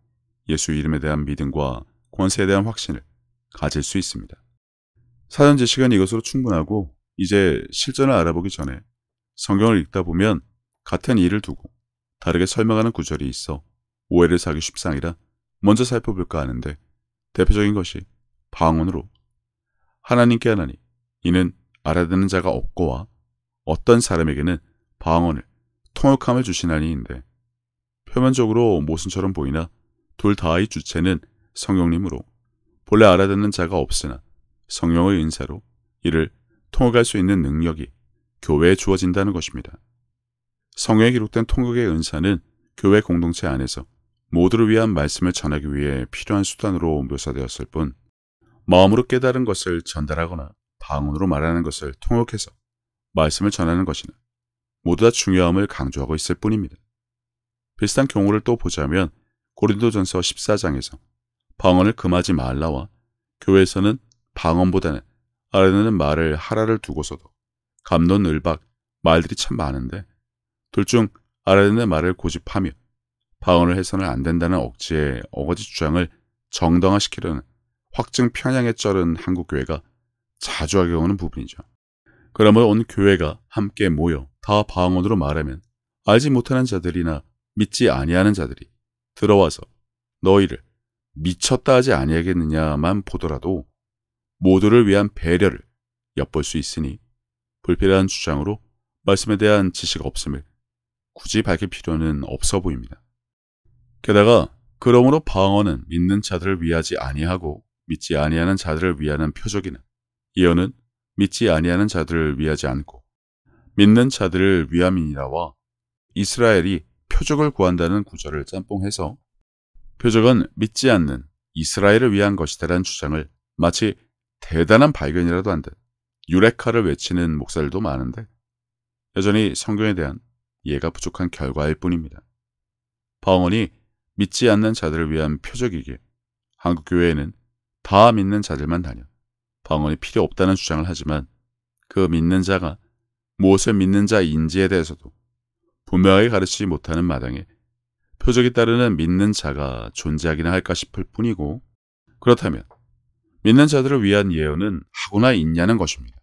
예수의 이름에 대한 믿음과 권세에 대한 확신을 가질 수 있습니다. 사전 지식은 이것으로 충분하고 이제 실전을 알아보기 전에 성경을 읽다 보면 같은 일을 두고 다르게 설명하는 구절이 있어 오해를 사기 쉽상이라 먼저 살펴볼까 하는데 대표적인 것이 방언으로 하나님께 하나니 이는 알아듣는 자가 없고와 어떤 사람에게는 방언을 통역함을 주시나니인데 표면적으로 모순처럼 보이나 둘 다의 주체는 성령님으로 본래 알아듣는 자가 없으나 성령의 인사로 이를 통역할 수 있는 능력이 교회에 주어진다는 것입니다. 성경에 기록된 통역의 은사는 교회 공동체 안에서 모두를 위한 말씀을 전하기 위해 필요한 수단으로 묘사되었을 뿐 마음으로 깨달은 것을 전달하거나 방언으로 말하는 것을 통역해서 말씀을 전하는 것이나 모두 다 중요함을 강조하고 있을 뿐입니다. 비슷한 경우를 또 보자면 고린도전서 14장에서 방언을 금하지 말라와 교회에서는 방언보다는 알아내는 말을 하라를 두고서도 감론을박 말들이 참 많은데 둘중 아라덴의 말을 고집하며 파혼을 해서는 안 된다는 억지의 어거지 주장을 정당화시키려는 확증 편향에 쩔은 한국교회가 자주하게 하는 부분이죠. 그러므로 온 교회가 함께 모여 다 방언으로 말하면 알지 못하는 자들이나 믿지 아니하는 자들이 들어와서 너희를 미쳤다 하지 아니하겠느냐만 보더라도 모두를 위한 배려를 엿볼 수 있으니 불필요한 주장으로 말씀에 대한 지식 없음을 굳이 밝힐 필요는 없어 보입니다. 게다가 그러므로 방언은 믿는 자들을 위하지 아니하고 믿지 아니하는 자들을 위하는 표적이나 예언은 믿지 아니하는 자들을 위하지 않고 믿는 자들을 위함이니라와 이스라엘이 표적을 구한다는 구절을 짬뽕해서 표적은 믿지 않는 이스라엘을 위한 것이다라는 주장을 마치 대단한 발견이라도 한 듯 유레카를 외치는 목사들도 많은데 여전히 성경에 대한 이해가 부족한 결과일 뿐입니다. 방언이 믿지 않는 자들을 위한 표적이기에 한국 교회에는 다 믿는 자들만 다녀 방언이 필요 없다는 주장을 하지만 그 믿는 자가 무엇을 믿는 자인지에 대해서도 분명하게 가르치지 못하는 마당에 표적이 따르는 믿는 자가 존재하기나 할까 싶을 뿐이고 그렇다면 믿는 자들을 위한 예언은 하고나 있냐는 것입니다.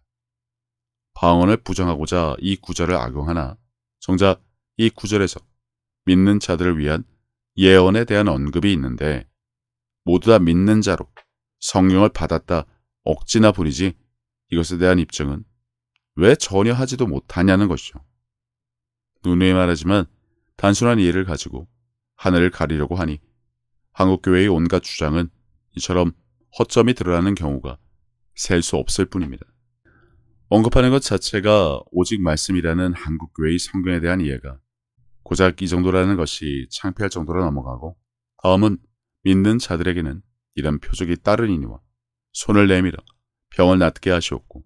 방언을 부정하고자 이 구절을 악용하나 정작 이 구절에서 믿는 자들을 위한 예언에 대한 언급이 있는데 모두 다 믿는 자로 성령을 받았다 억지나 부리지 이것에 대한 입증은 왜 전혀 하지도 못하냐는 것이죠. 누누이 말하지만 단순한 이해를 가지고 하늘을 가리려고 하니 한국교회의 온갖 주장은 이처럼 허점이 드러나는 경우가 셀 수 없을 뿐입니다. 언급하는 것 자체가 오직 말씀이라는 한국교회의 성경에 대한 이해가 고작 이 정도라는 것이 창피할 정도로 넘어가고 다음은 믿는 자들에게는 이런 표적이 따르니와 손을 내밀어 병을 낫게 하시옵고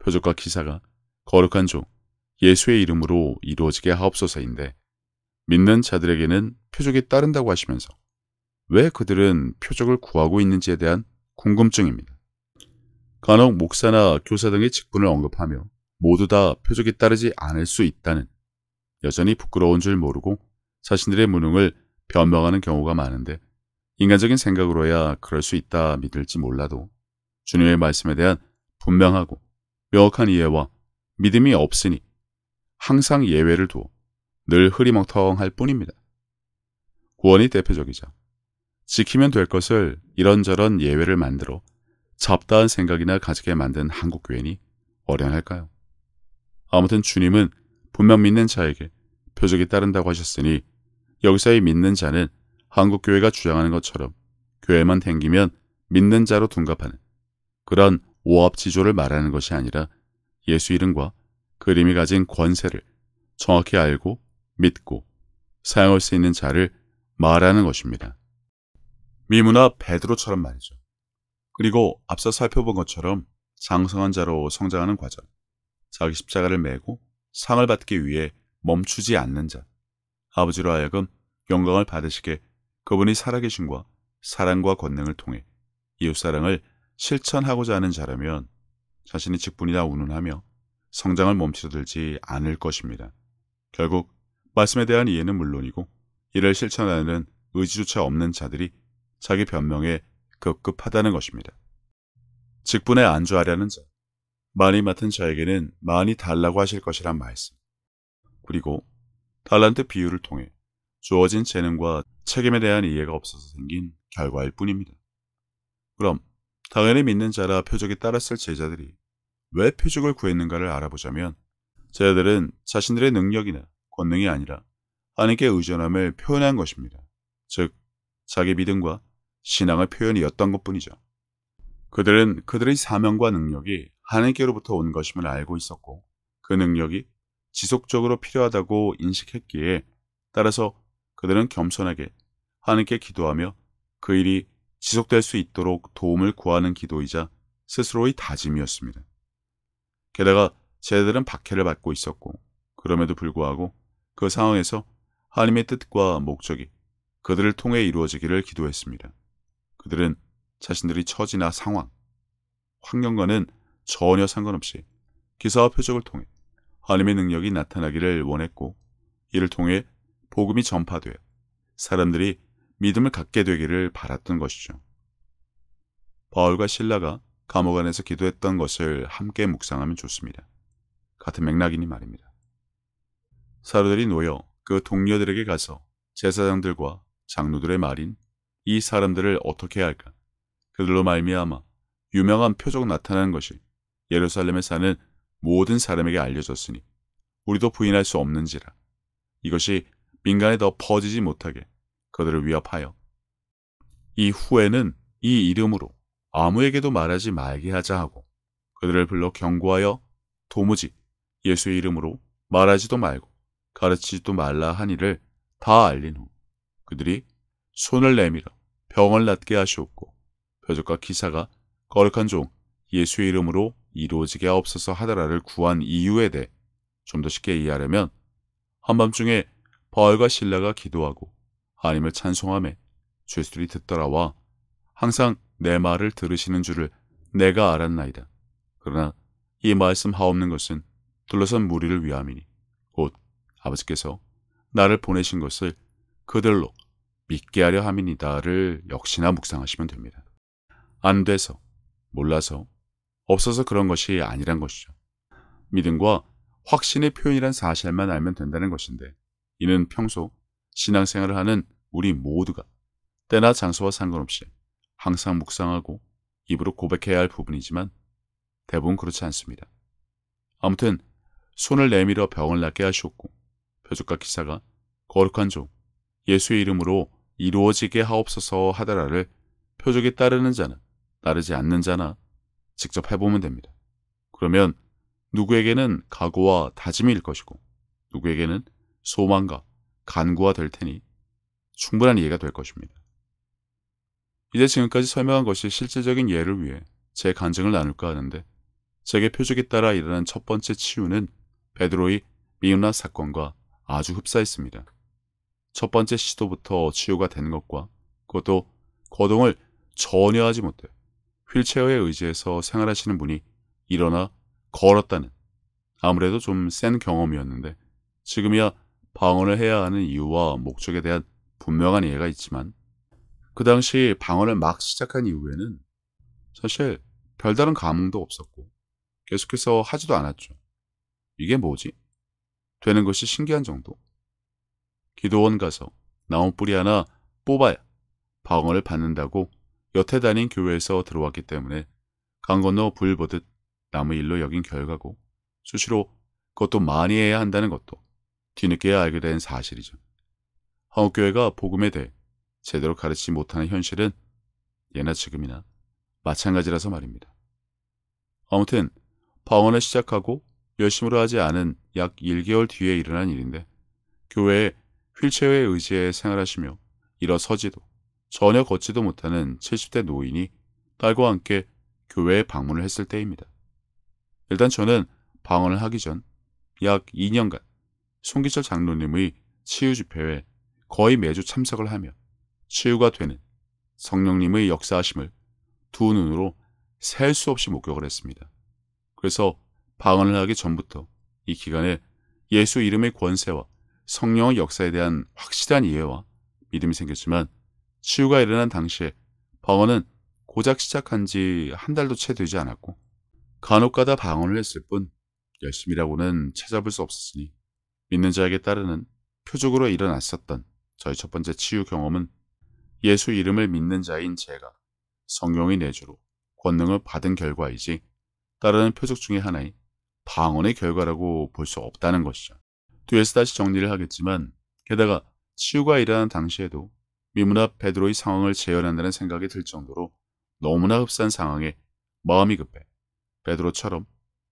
표적과 기사가 거룩한 종 예수의 이름으로 이루어지게 하옵소서인데 믿는 자들에게는 표적이 따른다고 하시면서 왜 그들은 표적을 구하고 있는지에 대한 궁금증입니다. 간혹 목사나 교사 등의 직분을 언급하며 모두 다 표적에 따르지 않을 수 있다는 여전히 부끄러운 줄 모르고 자신들의 무능을 변명하는 경우가 많은데 인간적인 생각으로야 그럴 수 있다 믿을지 몰라도 주님의 말씀에 대한 분명하고 명확한 이해와 믿음이 없으니 항상 예외를 두어 늘 흐리멍텅할 뿐입니다. 구원이 대표적이자 지키면 될 것을 이런저런 예외를 만들어 잡다한 생각이나 가지게 만든 한국 교회니 어련할까요? 아무튼 주님은 분명 믿는 자에게 표적이 따른다고 하셨으니 여기서의 믿는 자는 한국 교회가 주장하는 것처럼 교회만 댕기면 믿는 자로 둔갑하는 그런 오합지조를 말하는 것이 아니라 예수 이름과 그림이 가진 권세를 정확히 알고 믿고 사용할 수 있는 자를 말하는 것입니다. 미문화 베드로처럼 말이죠. 그리고 앞서 살펴본 것처럼 장성한 자로 성장하는 과정, 자기 십자가를 메고 상을 받기 위해 멈추지 않는 자, 아버지로 하여금 영광을 받으시게 그분이 살아계신과 사랑과 권능을 통해 이웃사랑을 실천하고자 하는 자라면 자신의 직분이나 운운하며 성장을 멈추들지 않을 것입니다. 결국 말씀에 대한 이해는 물론이고 이를 실천하는 의지조차 없는 자들이 자기 변명에 급급하다는 것입니다. 직분에 안주하려는 자, 많이 맡은 자에게는 많이 달라고 하실 것이란 말씀. 그리고 달란트 비유를 통해 주어진 재능과 책임에 대한 이해가 없어서 생긴 결과일 뿐입니다. 그럼 당연히 믿는 자라 표적이 따랐을 제자들이 왜 표적을 구했는가를 알아보자면 제자들은 자신들의 능력이나 권능이 아니라 하나님께 의존함을 표현한 것입니다. 즉 자기 믿음과 신앙의 표현이었던 것뿐이죠. 그들은 그들의 사명과 능력이 하나님께로부터 온 것임을 알고 있었고 그 능력이 지속적으로 필요하다고 인식했기에 따라서 그들은 겸손하게 하나님께 기도하며 그 일이 지속될 수 있도록 도움을 구하는 기도이자 스스로의 다짐이었습니다. 게다가 제들은 박해를 받고 있었고 그럼에도 불구하고 그 상황에서 하나님의 뜻과 목적이 그들을 통해 이루어지기를 기도했습니다. 그들은 자신들의 처지나 상황, 환경과는 전혀 상관없이 기사와 표적을 통해 하나님의 능력이 나타나기를 원했고 이를 통해 복음이 전파되어 사람들이 믿음을 갖게 되기를 바랐던 것이죠. 바울과 신라가 감옥 안에서 기도했던 것을 함께 묵상하면 좋습니다. 같은 맥락이니 말입니다. 사도들이 놓여 그 동료들에게 가서 제사장들과 장로들의 말인 이 사람들을 어떻게 해야 할까? 그들로 말미암아 유명한 표적 나타나는 것이 예루살렘에 사는 모든 사람에게 알려졌으니 우리도 부인할 수 없는지라. 이것이 민간에 더 퍼지지 못하게 그들을 위협하여 이후에는 이 이름으로 아무에게도 말하지 말게 하자 하고 그들을 불러 경고하여 도무지 예수의 이름으로 말하지도 말고 가르치지도 말라 하니를 다 알린 후 그들이 손을 내밀어 병을 낫게 하시옵고 표적과 기사가 거룩한 종 예수의 이름으로 이루어지게 하옵소서 하더라를 구한 이유에 대해 좀 더 쉽게 이해하려면 한밤중에 바알과 신라가 기도하고 하나님을 찬송함에 죄수들이 듣더라와 항상 내 말을 들으시는 줄을 내가 알았나이다. 그러나 이 말씀 하옵는 것은 둘러선 무리를 위함이니 곧 아버지께서 나를 보내신 것을 그들로 믿게 하려 함이니다를 역시나 묵상하시면 됩니다. 안 돼서, 몰라서, 없어서 그런 것이 아니란 것이죠. 믿음과 확신의 표현이란 사실만 알면 된다는 것인데, 이는 평소 신앙생활을 하는 우리 모두가 때나 장소와 상관없이 항상 묵상하고 입으로 고백해야 할 부분이지만 대부분 그렇지 않습니다. 아무튼 손을 내밀어 병을 낫게 하셨고 벼족과 기사가 거룩한 종 예수의 이름으로 이루어지게 하옵소서 하다라를 표적에 따르는 자나 따르지 않는 자나 직접 해보면 됩니다. 그러면 누구에게는 각오와 다짐일 것이고 누구에게는 소망과 간구가 될 테니 충분한 이해가 될 것입니다. 이제 지금까지 설명한 것이 실질적인 예를 위해 제 간증을 나눌까 하는데 제게 표적에 따라 일어난 첫 번째 치유는 베드로의 미운나 사건과 아주 흡사했습니다. 첫 번째 시도부터 치유가 된 것과 그것도 거동을 전혀 하지 못해 휠체어에 의지해서 생활하시는 분이 일어나 걸었다는 아무래도 좀 센 경험이었는데 지금이야 방언을 해야 하는 이유와 목적에 대한 분명한 이해가 있지만 그 당시 방언을 막 시작한 이후에는 사실 별다른 감흥도 없었고 계속해서 하지도 않았죠. 이게 뭐지? 되는 것이 신기한 정도. 기도원 가서 나무 뿌리 하나 뽑아야 방언을 받는다고 여태 다닌 교회에서 들어왔기 때문에 강 건너 불 보듯 나무 일로 여긴 결과고 수시로 그것도 많이 해야 한다는 것도 뒤늦게 알게 된 사실이죠. 한국교회가 복음에 대해 제대로 가르치지 못하는 현실은 예나 지금이나 마찬가지라서 말입니다. 아무튼 방언을 시작하고 열심으로 하지 않은 약 1개월 뒤에 일어난 일인데 교회에 휠체어에 의지해 생활하시며 일어서지도 전혀 걷지도 못하는 70대 노인이 딸과 함께 교회에 방문을 했을 때입니다. 일단 저는 방언을 하기 전 약 2년간 송기철 장로님의 치유 집회에 거의 매주 참석을 하며 치유가 되는 성령님의 역사하심을 두 눈으로 셀 수 없이 목격을 했습니다. 그래서 방언을 하기 전부터 이 기간에 예수 이름의 권세와 성령의 역사에 대한 확실한 이해와 믿음이 생겼지만 치유가 일어난 당시에 방언은 고작 시작한 지 한 달도 채 되지 않았고 간혹가다 방언을 했을 뿐 열심이라고는 찾아볼 수 없었으니 믿는 자에게 따르는 표적으로 일어났었던 저희 첫 번째 치유 경험은 예수 이름을 믿는 자인 제가 성령의 내주로 권능을 받은 결과이지 따르는 표적 중의 하나인 방언의 결과라고 볼 수 없다는 것이죠. 뒤에서 다시 정리를 하겠지만 게다가 치유가 일어난 당시에도 미문화 베드로의 상황을 재현한다는 생각이 들 정도로 너무나 흡사한 상황에 마음이 급해 베드로처럼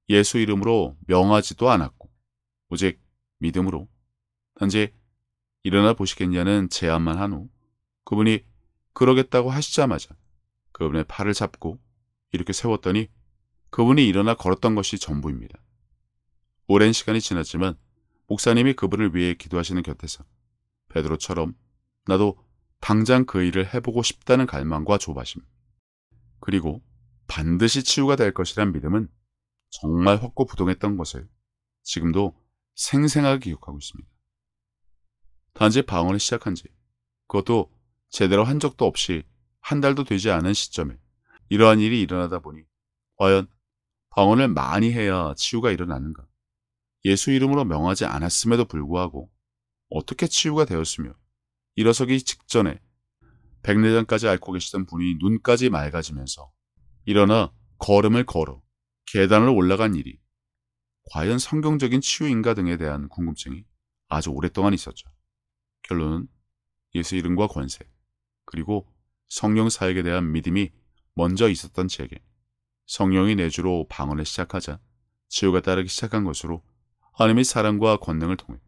예수 이름으로 명하지도 않았고 오직 믿음으로 단지 일어나 보시겠냐는 제안만 한 후 그분이 그러겠다고 하시자마자 그분의 팔을 잡고 이렇게 세웠더니 그분이 일어나 걸었던 것이 전부입니다. 오랜 시간이 지났지만 목사님이 그분을 위해 기도하시는 곁에서 베드로처럼 나도 당장 그 일을 해보고 싶다는 갈망과 조바심 그리고 반드시 치유가 될 것이란 믿음은 정말 확고부동했던 것을 지금도 생생하게 기억하고 있습니다. 단지 방언을 시작한 지 그것도 제대로 한 적도 없이 한 달도 되지 않은 시점에 이러한 일이 일어나다 보니 과연 방언을 많이 해야 치유가 일어나는가? 예수 이름으로 명하지 않았음에도 불구하고 어떻게 치유가 되었으며 일어서기 직전에 백내장까지 앓고 계시던 분이 눈까지 맑아지면서 일어나 걸음을 걸어 계단을 올라간 일이 과연 성경적인 치유인가 등에 대한 궁금증이 아주 오랫동안 있었죠. 결론은 예수 이름과 권세 그리고 성령 사역에 대한 믿음이 먼저 있었던 제게 성령이 내주로 방언을 시작하자 치유가 따르기 시작한 것으로 하나님의 사랑과 권능을 통해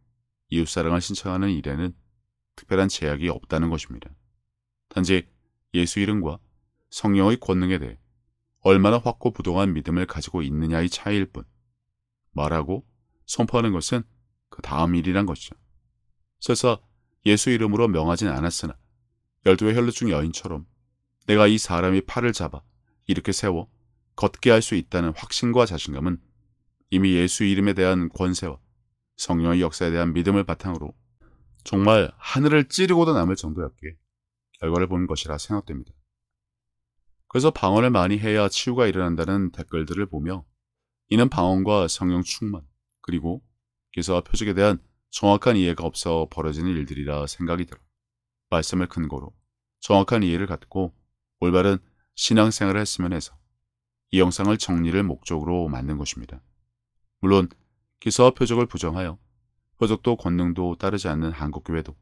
이웃사랑을 신청하는 일에는 특별한 제약이 없다는 것입니다. 단지 예수 이름과 성령의 권능에 대해 얼마나 확고부동한 믿음을 가지고 있느냐의 차이일 뿐 말하고 선포하는 것은 그 다음 일이란 것이죠. 설서 예수 이름으로 명하진 않았으나 열두의 혈루중 여인처럼 내가 이사람이 팔을 잡아 이렇게 세워 걷게 할 수 있다는 확신과 자신감은 이미 예수 이름에 대한 권세와 성령의 역사에 대한 믿음을 바탕으로 정말 하늘을 찌르고도 남을 정도였기에 결과를 본 것이라 생각됩니다. 그래서 방언을 많이 해야 치유가 일어난다는 댓글들을 보며 이는 방언과 성령 충만 그리고 기사와 표적에 대한 정확한 이해가 없어 벌어지는 일들이라 생각이 들어 말씀을 근거로 정확한 이해를 갖고 올바른 신앙생활을 했으면 해서 이 영상을 정리를 목적으로 만든 것입니다. 물론 기사와 표적을 부정하여 표적도 권능도 따르지 않는 한국교회도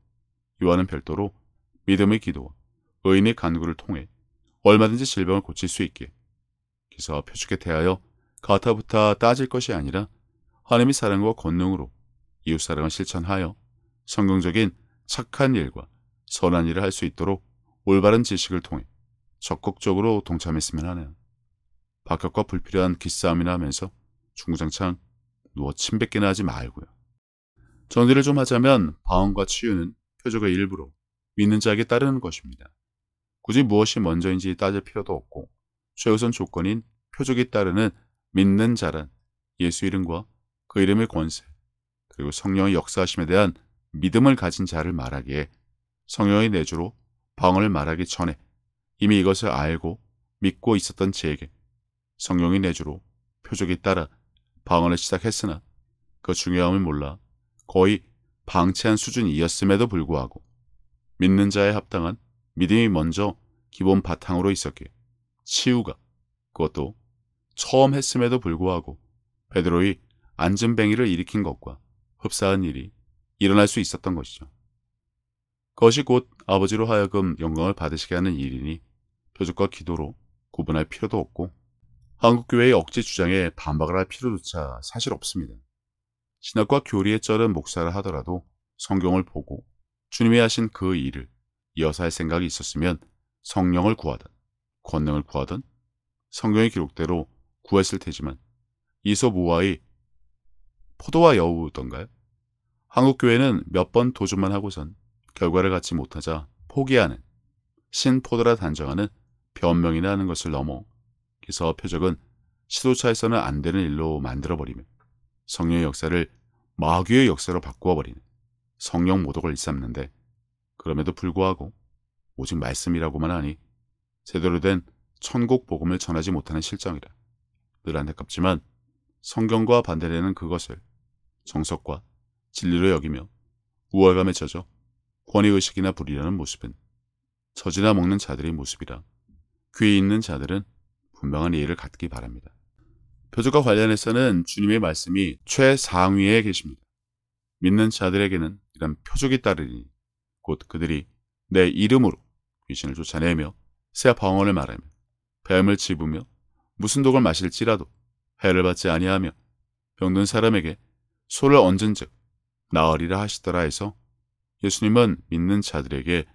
이와는 별도로 믿음의 기도와 의인의 간구를 통해 얼마든지 질병을 고칠 수 있게 기사와 표적에 대하여 가타부타 따질 것이 아니라 하나님의 사랑과 권능으로 이웃 사랑을 실천하여 성경적인 착한 일과 선한 일을 할 수 있도록 올바른 지식을 통해 적극적으로 동참했으면 하네요. 박혁과 불필요한 기싸움이나 하면서 중장창 누워 침뱉기나 하지 말고요. 정리를 좀 하자면 방언과 치유는 표적의 일부로 믿는 자에게 따르는 것입니다. 굳이 무엇이 먼저인지 따질 필요도 없고 최우선 조건인 표적이 따르는 믿는 자란 예수 이름과 그 이름의 권세 그리고 성령의 역사하심에 대한 믿음을 가진 자를 말하기에 성령의 내주로 방언을 말하기 전에 이미 이것을 알고 믿고 있었던 제에게 성령의 내주로 표적에 따라 방언을 시작했으나 그 중요함을 몰라 거의 방치한 수준이었음에도 불구하고 믿는 자에 합당한 믿음이 먼저 기본 바탕으로 있었기에 치우가 그것도 처음 했음에도 불구하고 베드로의 안전뱅이를 일으킨 것과 흡사한 일이 일어날 수 있었던 것이죠. 그것이 곧 아버지로 하여금 영광을 받으시게 하는 일이니 표적과 기도로 구분할 필요도 없고 한국교회의 억지 주장에 반박을 할 필요조차 사실 없습니다. 신학과 교리에 쩔은 목사를 하더라도 성경을 보고 주님이 하신 그 일을 여사할 생각이 있었으면 성령을 구하든 권능을 구하든 성경의 기록대로 구했을 테지만 이솝우와의 포도와 여우던가요? 한국교회는 몇 번 도전만 하고선 결과를 갖지 못하자 포기하는 신포도라 단정하는 변명이나 하는 것을 넘어 그래서 표적은 시도차에서는 안 되는 일로 만들어버리며 성령의 역사를 마귀의 역사로 바꾸어버리는 성령 모독을 일삼는데 그럼에도 불구하고 오직 말씀이라고만 하니 제대로 된 천국 복음을 전하지 못하는 실정이라 늘 안타깝지만 성경과 반대되는 그것을 정석과 진리로 여기며 우월감에 젖어 권위의식이나 부리려는 모습은 저지나 먹는 자들의 모습이라 귀에 있는 자들은 분명한 이해를 갖기 바랍니다. 표적과 관련해서는 주님의 말씀이 최상위에 계십니다. 믿는 자들에게는 이런 표적이 따르니 곧 그들이 내 이름으로 귀신을 쫓아내며 새 방언을 말하며 뱀을 집으며 무슨 독을 마실지라도 해를 받지 아니하며 병든 사람에게 소를 얹은즉 나으리라 하시더라 해서 예수님은 믿는 자들에게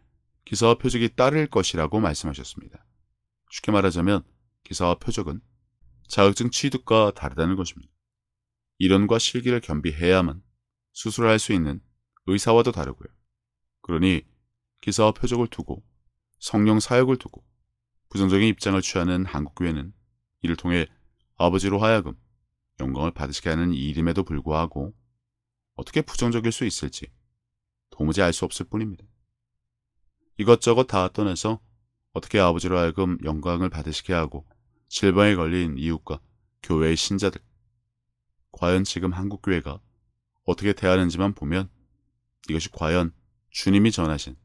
기사와 표적이 따를 것이라고 말씀하셨습니다. 쉽게 말하자면 기사와 표적은 자격증 취득과 다르다는 것입니다. 이론과 실기를 겸비해야만 수술할 수 있는 의사와도 다르고요. 그러니 기사와 표적을 두고 성령 사역을 두고 부정적인 입장을 취하는 한국교회는 이를 통해 아버지로 하여금 영광을 받으시게 하는 일임에도 불구하고 어떻게 부정적일 수 있을지 도무지 알 수 없을 뿐입니다. 이것저것 다 떠나서 어떻게 아버지로 하여금 영광을 받으시게 하고 질병에 걸린 이웃과 교회의 신자들. 과연 지금 한국교회가 어떻게 대하는지만 보면 이것이 과연 주님이 전하신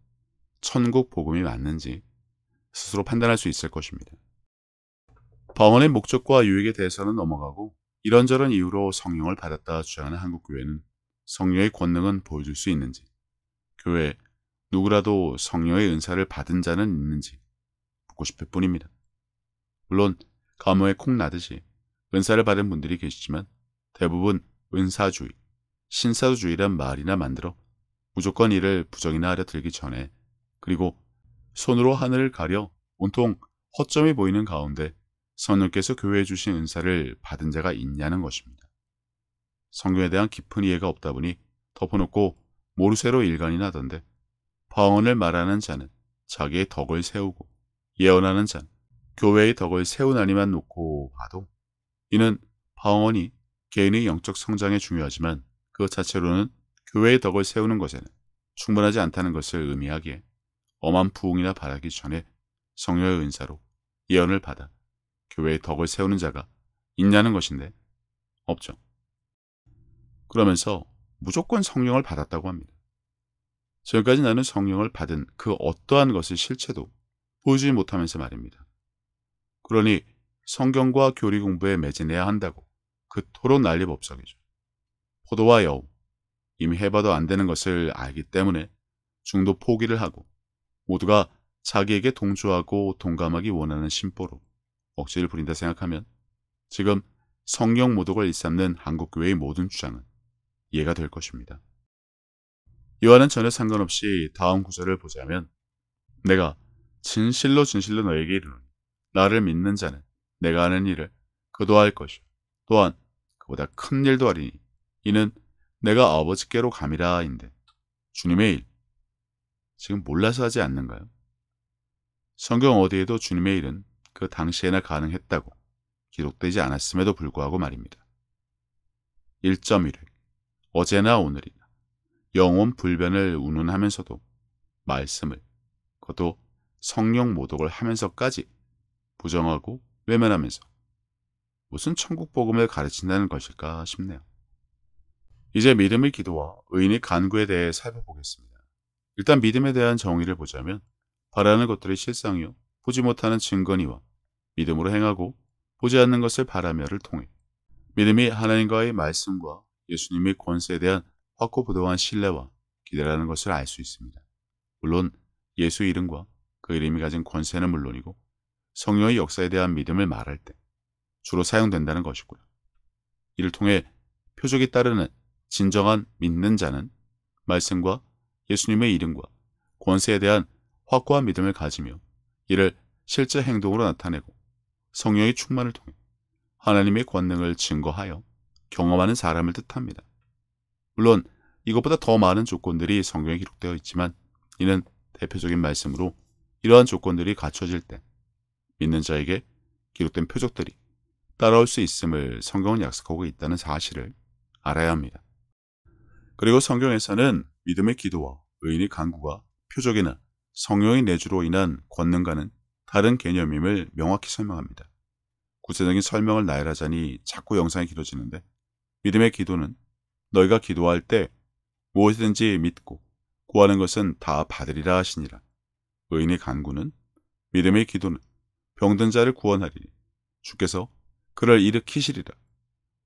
천국 복음이 맞는지 스스로 판단할 수 있을 것입니다. 방언의 목적과 유익에 대해서는 넘어가고 이런저런 이유로 성령을 받았다 주장하는 한국교회는 성령의 권능은 보여줄 수 있는지, 교회 누구라도 성령의 은사를 받은 자는 있는지 묻고 싶을 뿐입니다. 물론 감호에 콩나듯이 은사를 받은 분들이 계시지만 대부분 은사주의, 신사주의란 말이나 만들어 무조건 이를 부정이나 하려 들기 전에 그리고 손으로 하늘을 가려 온통 허점이 보이는 가운데 성령께서교회에 주신 은사를 받은 자가 있냐는 것입니다. 성경에 대한 깊은 이해가 없다 보니 덮어놓고 모르쇠로 일간이 나던데 방언을 말하는 자는 자기의 덕을 세우고 예언하는 자는 교회의 덕을 세우나니만 놓고 봐도 이는 파원이 개인의 영적 성장에 중요하지만 그것 자체로는 교회의 덕을 세우는 것에는 충분하지 않다는 것을 의미하기에 엄한 부흥이나 바라기 전에 성녀의 은사로 예언을 받아 교회의 덕을 세우는 자가 있냐는 것인데 없죠. 그러면서 무조건 성령을 받았다고 합니다. 지금까지 나는 성령을 받은 그 어떠한 것의 실체도 보여주지 못하면서 말입니다. 그러니 성경과 교리 공부에 매진해야 한다고 그토록 난리법석이죠. 포도와 여우, 이미 해봐도 안 되는 것을 알기 때문에 중도 포기를 하고 모두가 자기에게 동조하고 동감하기 원하는 심보로 억지를 부린다 생각하면 지금 성경 모독을 일삼는 한국교회의 모든 주장은 이해가 될 것입니다. 이와는 전혀 상관없이 다음 구절을 보자면 내가 진실로 진실로 너에게 이르는 나를 믿는 자는 내가 하는 일을 그도 할 것이요 또한 그보다 큰 일도 하리니 이는 내가 아버지께로 감이라인데 주님의 일 지금 몰라서 하지 않는가요? 성경 어디에도 주님의 일은 그 당시에나 가능했다고 기록되지 않았음에도 불구하고 말입니다. 1.1회 어제나 오늘이나 영혼 불변을 운운하면서도 말씀을 그것도 성령 모독을 하면서까지 부정하고 외면하면서 무슨 천국 복음을 가르친다는 것일까 싶네요. 이제 믿음의 기도와 의인의 간구에 대해 살펴보겠습니다. 일단 믿음에 대한 정의를 보자면 바라는 것들이 실상이요 보지 못하는 증거니와 믿음으로 행하고 보지 않는 것을 바라며를 통해 믿음이 하나님과의 말씀과 예수님의 권세에 대한 확고부도한 신뢰와 기대라는 것을 알 수 있습니다. 물론 예수 이름과 그 이름이 가진 권세는 물론이고 성령의 역사에 대한 믿음을 말할 때 주로 사용된다는 것이고요. 이를 통해 표적이 따르는 진정한 믿는 자는 말씀과 예수님의 이름과 권세에 대한 확고한 믿음을 가지며 이를 실제 행동으로 나타내고 성령의 충만을 통해 하나님의 권능을 증거하여 경험하는 사람을 뜻합니다. 물론 이것보다 더 많은 조건들이 성경에 기록되어 있지만 이는 대표적인 말씀으로 이러한 조건들이 갖춰질 때 믿는 자에게 기록된 표적들이 따라올 수 있음을 성경은 약속하고 있다는 사실을 알아야 합니다. 그리고 성경에서는 믿음의 기도와 의인의 간구가 표적이나 성령의 내주로 인한 권능과는 다른 개념임을 명확히 설명합니다. 구체적인 설명을 나열하자니 자꾸 영상이 길어지는데 믿음의 기도는 너희가 기도할 때 무엇이든지 믿고 구하는 것은 다 받으리라 하시니라. 의인의 간구는 믿음의 기도는 병든 자를 구원하리니 주께서 그를 일으키시리라.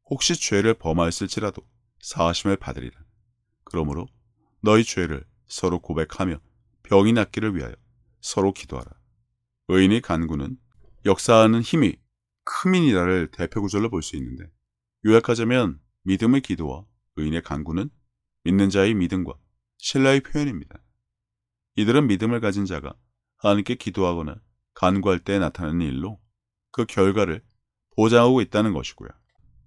혹시 죄를 범하였을지라도 사심을 받으리라. 그러므로 너희 죄를 서로 고백하며 병이 낫기를 위하여 서로 기도하라. 의인의 간구는 역사하는 힘이 크민이라를 대표 구절로 볼 수 있는데 요약하자면 믿음의 기도와 의인의 간구는 믿는 자의 믿음과 신뢰의 표현입니다. 이들은 믿음을 가진 자가 하나님께 기도하거나 간구할 때 나타나는 일로 그 결과를 보장하고 있다는 것이고요.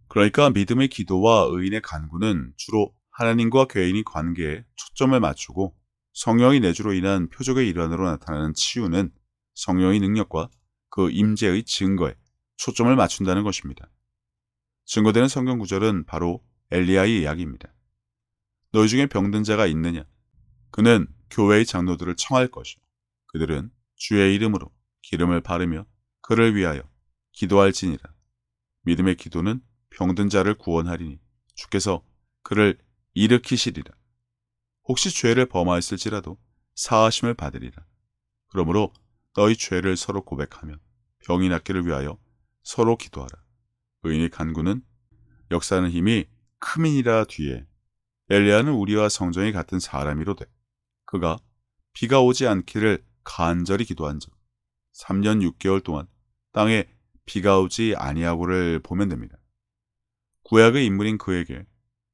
그러니까 믿음의 기도와 의인의 간구는 주로 하나님과 개인이 관계에 초점을 맞추고 성령의 내주로 인한 표적의 일환으로 나타나는 치유는 성령의 능력과 그 임재의 증거에 초점을 맞춘다는 것입니다. 증거되는 성경 구절은 바로 엘리야의 이야기입니다. 너희 중에 병든 자가 있느냐? 그는 교회의 장로들을 청할 것이요. 그들은 주의 이름으로 기름을 바르며 그를 위하여 기도할지니라. 믿음의 기도는 병든 자를 구원하리니 주께서 그를 일으키시리라. 혹시 죄를 범하였을지라도 사하심을 받으리라. 그러므로 너희 죄를 서로 고백하며 병이 낫기를 위하여 서로 기도하라. 의인의 간구는 역사는 힘이 크민이라 뒤에 엘리아는 우리와 성정이 같은 사람이로돼 그가 비가 오지 않기를 간절히 기도한즉 3년 6개월 동안 땅에 비가 오지 아니하고를 보면 됩니다. 구약의 인물인 그에게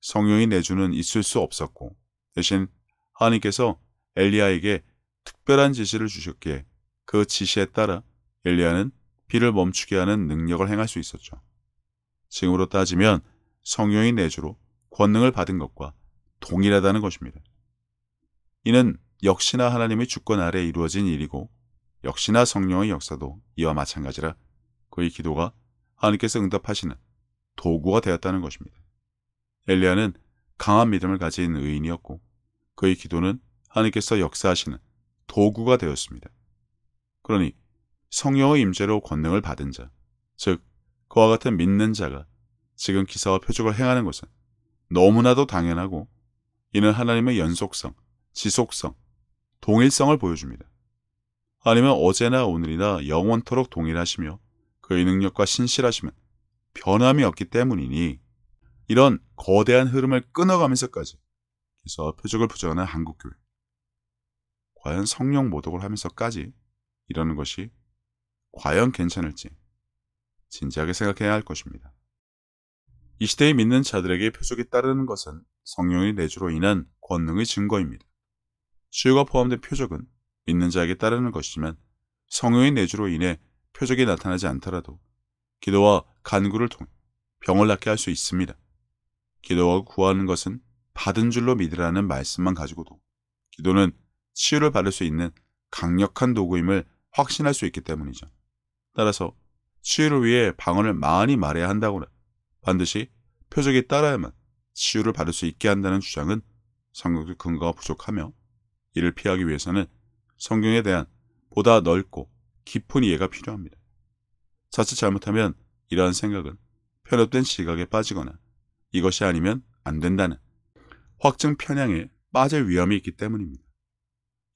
성령이 내주는 있을 수 없었고 대신 하나님께서 엘리야에게 특별한 지시를 주셨기에 그 지시에 따라 엘리야는 비를 멈추게 하는 능력을 행할 수 있었죠. 지금으로 따지면 성령이 내주로 권능을 받은 것과 동일하다는 것입니다. 이는 역시나 하나님의 주권 아래 이루어진 일이고 역시나 성령의 역사도 이와 마찬가지라 그의 기도가 하나님께서 응답하시는 도구가 되었다는 것입니다. 엘리야는 강한 믿음을 가진 의인이었고 그의 기도는 하나님께서 역사하시는 도구가 되었습니다. 그러니 성령의 임재로 권능을 받은 자, 즉 그와 같은 믿는 자가 지금 기사와 표적을 행하는 것은 너무나도 당연하고 이는 하나님의 연속성, 지속성, 동일성을 보여줍니다. 아니면 어제나 오늘이나 영원토록 동일하시며 그의 능력과 신실하시면 변함이 없기 때문이니 이런 거대한 흐름을 끊어가면서까지 그래서 표적을 부정하는 한국교회 과연 성령 모독을 하면서까지 이러는 것이 과연 괜찮을지 진지하게 생각해야 할 것입니다. 이 시대에 믿는 자들에게 표적이 따르는 것은 성령의 내주로 인한 권능의 증거입니다. 치유가 포함된 표적은 믿는 자에게 따르는 것이지만 성령의 내주로 인해 표적이 나타나지 않더라도 기도와 간구를 통해 병을 낫게 할 수 있습니다. 기도와 구하는 것은 받은 줄로 믿으라는 말씀만 가지고도 기도는 치유를 받을 수 있는 강력한 도구임을 확신할 수 있기 때문이죠. 따라서 치유를 위해 방언을 많이 말해야 한다거나 반드시 표적이 따라야만 치유를 받을 수 있게 한다는 주장은 성경적 근거가 부족하며 이를 피하기 위해서는 성경에 대한 보다 넓고 깊은 이해가 필요합니다. 자칫 잘못하면 이러한 생각은 편협된 시각에 빠지거나 이것이 아니면 안 된다는 확증 편향에 빠질 위험이 있기 때문입니다.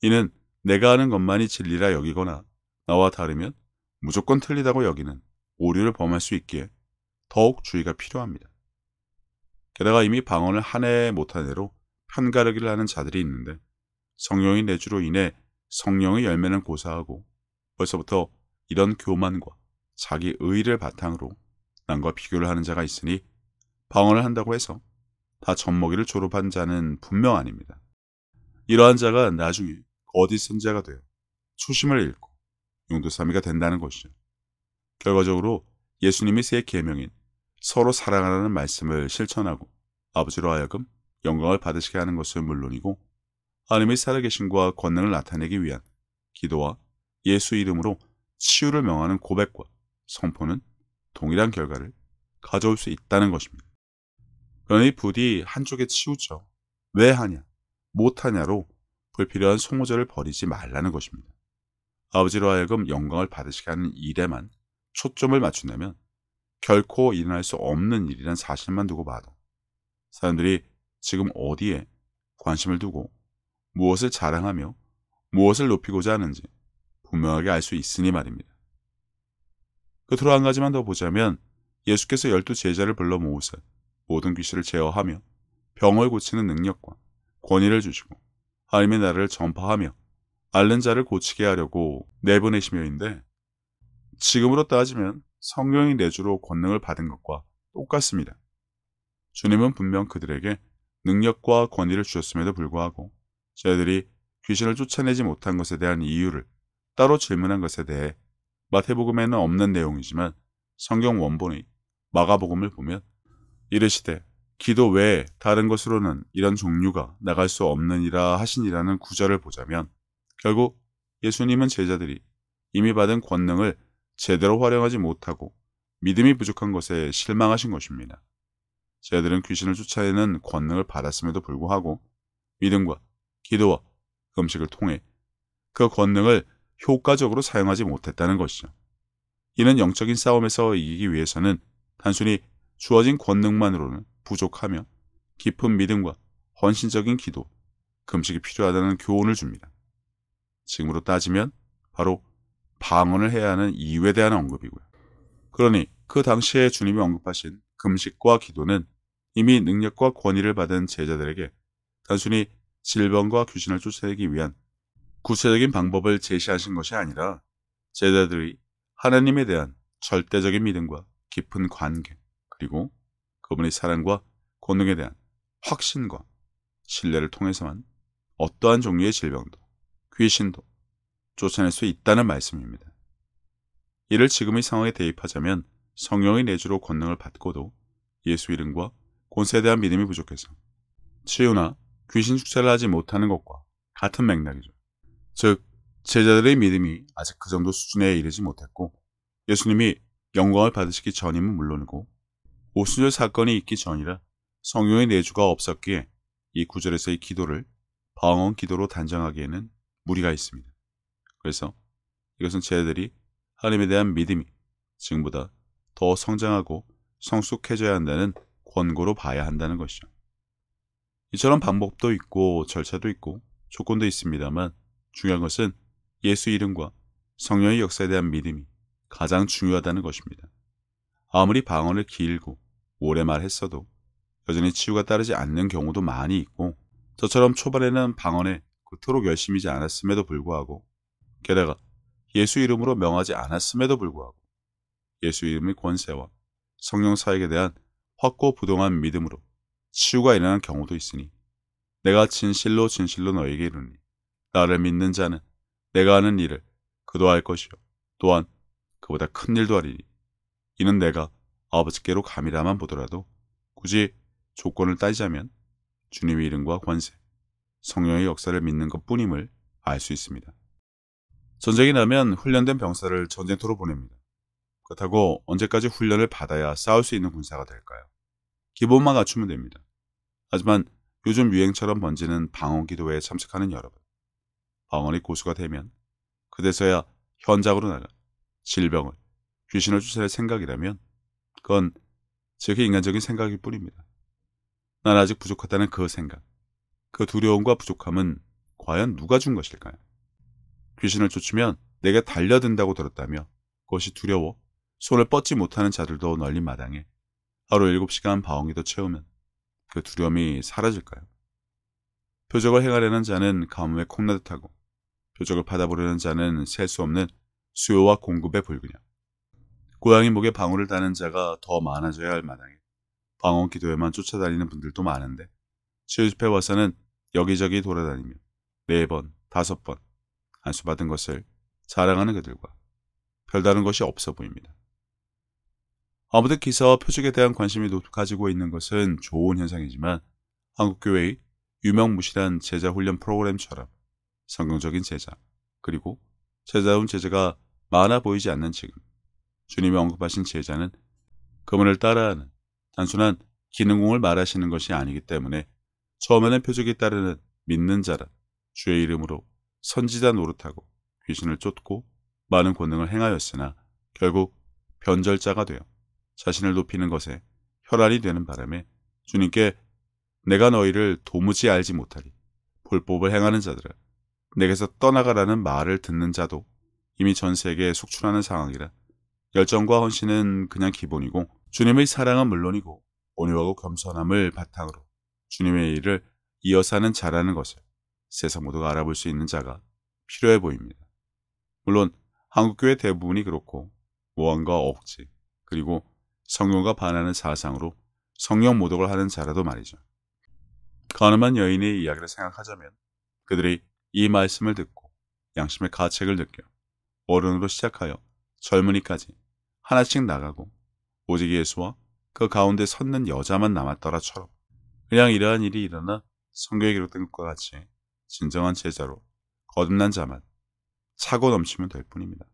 이는 내가 아는 것만이 진리라 여기거나 나와 다르면 무조건 틀리다고 여기는 오류를 범할 수 있기에 더욱 주의가 필요합니다. 게다가 이미 방언을 한 해 못한 대로 편가르기를 하는 자들이 있는데 성령의 내주로 인해 성령의 열매는 고사하고 벌써부터 이런 교만과 자기 의의를 바탕으로 남과 비교를 하는 자가 있으니 방언을 한다고 해서 다 젖먹이를 졸업한 자는 분명 아닙니다. 이러한 자가 나중에 어디 선자가 되어 초심을 잃고 용두사미가 된다는 것이죠. 결과적으로 예수님이 세 계명인 서로 사랑하라는 말씀을 실천하고 아버지로 하여금 영광을 받으시게 하는 것은 물론이고 하나님의 살아계심과 권능을 나타내기 위한 기도와 예수 이름으로 치유를 명하는 고백과 선포는 동일한 결과를 가져올 수 있다는 것입니다. 그러니 부디 한쪽에 치우죠왜 하냐, 못하냐로 불필요한 소모절을 버리지 말라는 것입니다. 아버지로 하여금 영광을 받으시게 하는 일에만 초점을 맞춘다면 결코 일어날 수 없는 일이란 사실만 두고 봐도 사람들이 지금 어디에 관심을 두고 무엇을 자랑하며 무엇을 높이고자 하는지 분명하게 알 수 있으니 말입니다. 끝으로 한 가지만 더 보자면 예수께서 열두 제자를 불러 모으사 모든 귀신을 제어하며 병을 고치는 능력과 권위를 주시고 하나님의 나라를 전파하며 앓는 자를 고치게 하려고 내보내시며인데 지금으로 따지면 성령이 내주로 권능을 받은 것과 똑같습니다. 주님은 분명 그들에게 능력과 권위를 주셨음에도 불구하고 제자들이 귀신을 쫓아내지 못한 것에 대한 이유를 따로 질문한 것에 대해 마태복음에는 없는 내용이지만 성경 원본의 마가복음을 보면 이르시되 기도 외에 다른 것으로는 이런 종류가 나갈 수 없느니라 하신이라는 구절을 보자면 결국 예수님은 제자들이 이미 받은 권능을 제대로 활용하지 못하고 믿음이 부족한 것에 실망하신 것입니다. 제자들은 귀신을 쫓아내는 권능을 받았음에도 불구하고 믿음과 기도와 금식을 통해 그 권능을 효과적으로 사용하지 못했다는 것이죠. 이는 영적인 싸움에서 이기기 위해서는 단순히 주어진 권능만으로는 부족하며 깊은 믿음과 헌신적인 기도, 금식이 필요하다는 교훈을 줍니다. 지금으로 따지면 바로 방언을 해야 하는 이유에 대한 언급이고요. 그러니 그 당시에 주님이 언급하신 금식과 기도는 이미 능력과 권위를 받은 제자들에게 단순히 질병과 귀신을 쫓아내기 위한 구체적인 방법을 제시하신 것이 아니라 제자들이 하나님에 대한 절대적인 믿음과 깊은 관계 그리고 그분의 사랑과 권능에 대한 확신과 신뢰를 통해서만 어떠한 종류의 질병도 귀신도 쫓아낼 수 있다는 말씀입니다. 이를 지금의 상황에 대입하자면 성령의 내주로 권능을 받고도 예수 이름과 권세에 대한 믿음이 부족해서 치유나 귀신 축제를 하지 못하는 것과 같은 맥락이죠. 즉, 제자들의 믿음이 아직 그 정도 수준에 이르지 못했고 예수님이 영광을 받으시기 전임은 물론이고 오순절 사건이 있기 전이라 성령의 내주가 없었기에 이 구절에서의 기도를 방언 기도로 단정하기에는 무리가 있습니다. 그래서 이것은 제자들이 하나님에 대한 믿음이 지금보다 더 성장하고 성숙해져야 한다는 권고로 봐야 한다는 것이죠. 이처럼 방법도 있고 절차도 있고 조건도 있습니다만 중요한 것은 예수 이름과 성령의 역사에 대한 믿음이 가장 중요하다는 것입니다. 아무리 방언을 길고 오래 말했어도 여전히 치유가 따르지 않는 경우도 많이 있고 저처럼 초반에는 방언에 그토록 열심이지 않았음에도 불구하고 게다가 예수 이름으로 명하지 않았음에도 불구하고 예수 이름의 권세와 성령 사역에 대한 확고 부동한 믿음으로 치유가 일어난 경우도 있으니 내가 진실로 진실로 너에게 이르니 나를 믿는 자는 내가 하는 일을 그도 할 것이요 또한 그보다 큰 일도 하리니 이는 내가 아버지께로 감이라만 보더라도 굳이 조건을 따지자면 주님의 이름과 권세, 성령의 역사를 믿는 것뿐임을 알 수 있습니다. 전쟁이 나면 훈련된 병사를 전쟁터로 보냅니다. 그렇다고 언제까지 훈련을 받아야 싸울 수 있는 군사가 될까요? 기본만 갖추면 됩니다. 하지만 요즘 유행처럼 번지는 방언 기도회에 참석하는 여러분. 방언이 고수가 되면 그대서야 현장으로 나가 질병을, 귀신을 추세할 생각이라면 그건 즉히 인간적인 생각일 뿐입니다. 난 아직 부족하다는 그 생각, 그 두려움과 부족함은 과연 누가 준 것일까요? 귀신을 쫓으면 내가 달려든다고 들었다며 그것이 두려워 손을 뻗지 못하는 자들도 널린 마당에 하루 7시간 방황기도 채우면 그 두려움이 사라질까요? 표적을 행하려는 자는 가뭄에 콩나듯 하고 표적을 받아보려는 자는 셀 수 없는 수요와 공급의 불균형. 고양이 목에 방울을 다는 자가 더 많아져야 할 마당에 방언 기도에만 쫓아다니는 분들도 많은데 치유집회 와서는 여기저기 돌아다니며 네 번, 다섯 번 안수받은 것을 자랑하는 그들과 별다른 것이 없어 보입니다. 아무데키서 표적에 대한 관심이 가지고 있는 것은 좋은 현상이지만 한국교회의 유명무실한 제자 훈련 프로그램처럼 성경적인 제자 그리고 제자운 제자가 많아 보이지 않는 지금 주님이 언급하신 제자는 그분을 따라하는 단순한 기능공을 말하시는 것이 아니기 때문에 처음에는 표적에 따르는 믿는 자라 주의 이름으로 선지자 노릇하고 귀신을 쫓고 많은 권능을 행하였으나 결국 변절자가 되어 자신을 높이는 것에 혈안이 되는 바람에 주님께 내가 너희를 도무지 알지 못하리 불법을 행하는 자들아 내게서 떠나가라는 말을 듣는 자도 이미 전 세계에 속출하는 상황이라 열정과 헌신은 그냥 기본이고 주님의 사랑은 물론이고 온유하고 겸손함을 바탕으로 주님의 일을 이어사는 자라는 것을 세상 모두가 알아볼 수 있는 자가 필요해 보입니다. 물론 한국교회 대부분이 그렇고 모함과 억지 그리고 성경과 반하는 사상으로 성령 모독을 하는 자라도 말이죠. 가늠한 여인의 이야기를 생각하자면 그들이 이 말씀을 듣고 양심의 가책을 느껴 어른으로 시작하여 젊은이까지 하나씩 나가고 오직 예수와 그 가운데 섰는 여자만 남았더라처럼 그냥 이러한 일이 일어나 성경에 기록된 것과 같이 진정한 제자로 거듭난 자만 차고 넘치면 될 뿐입니다.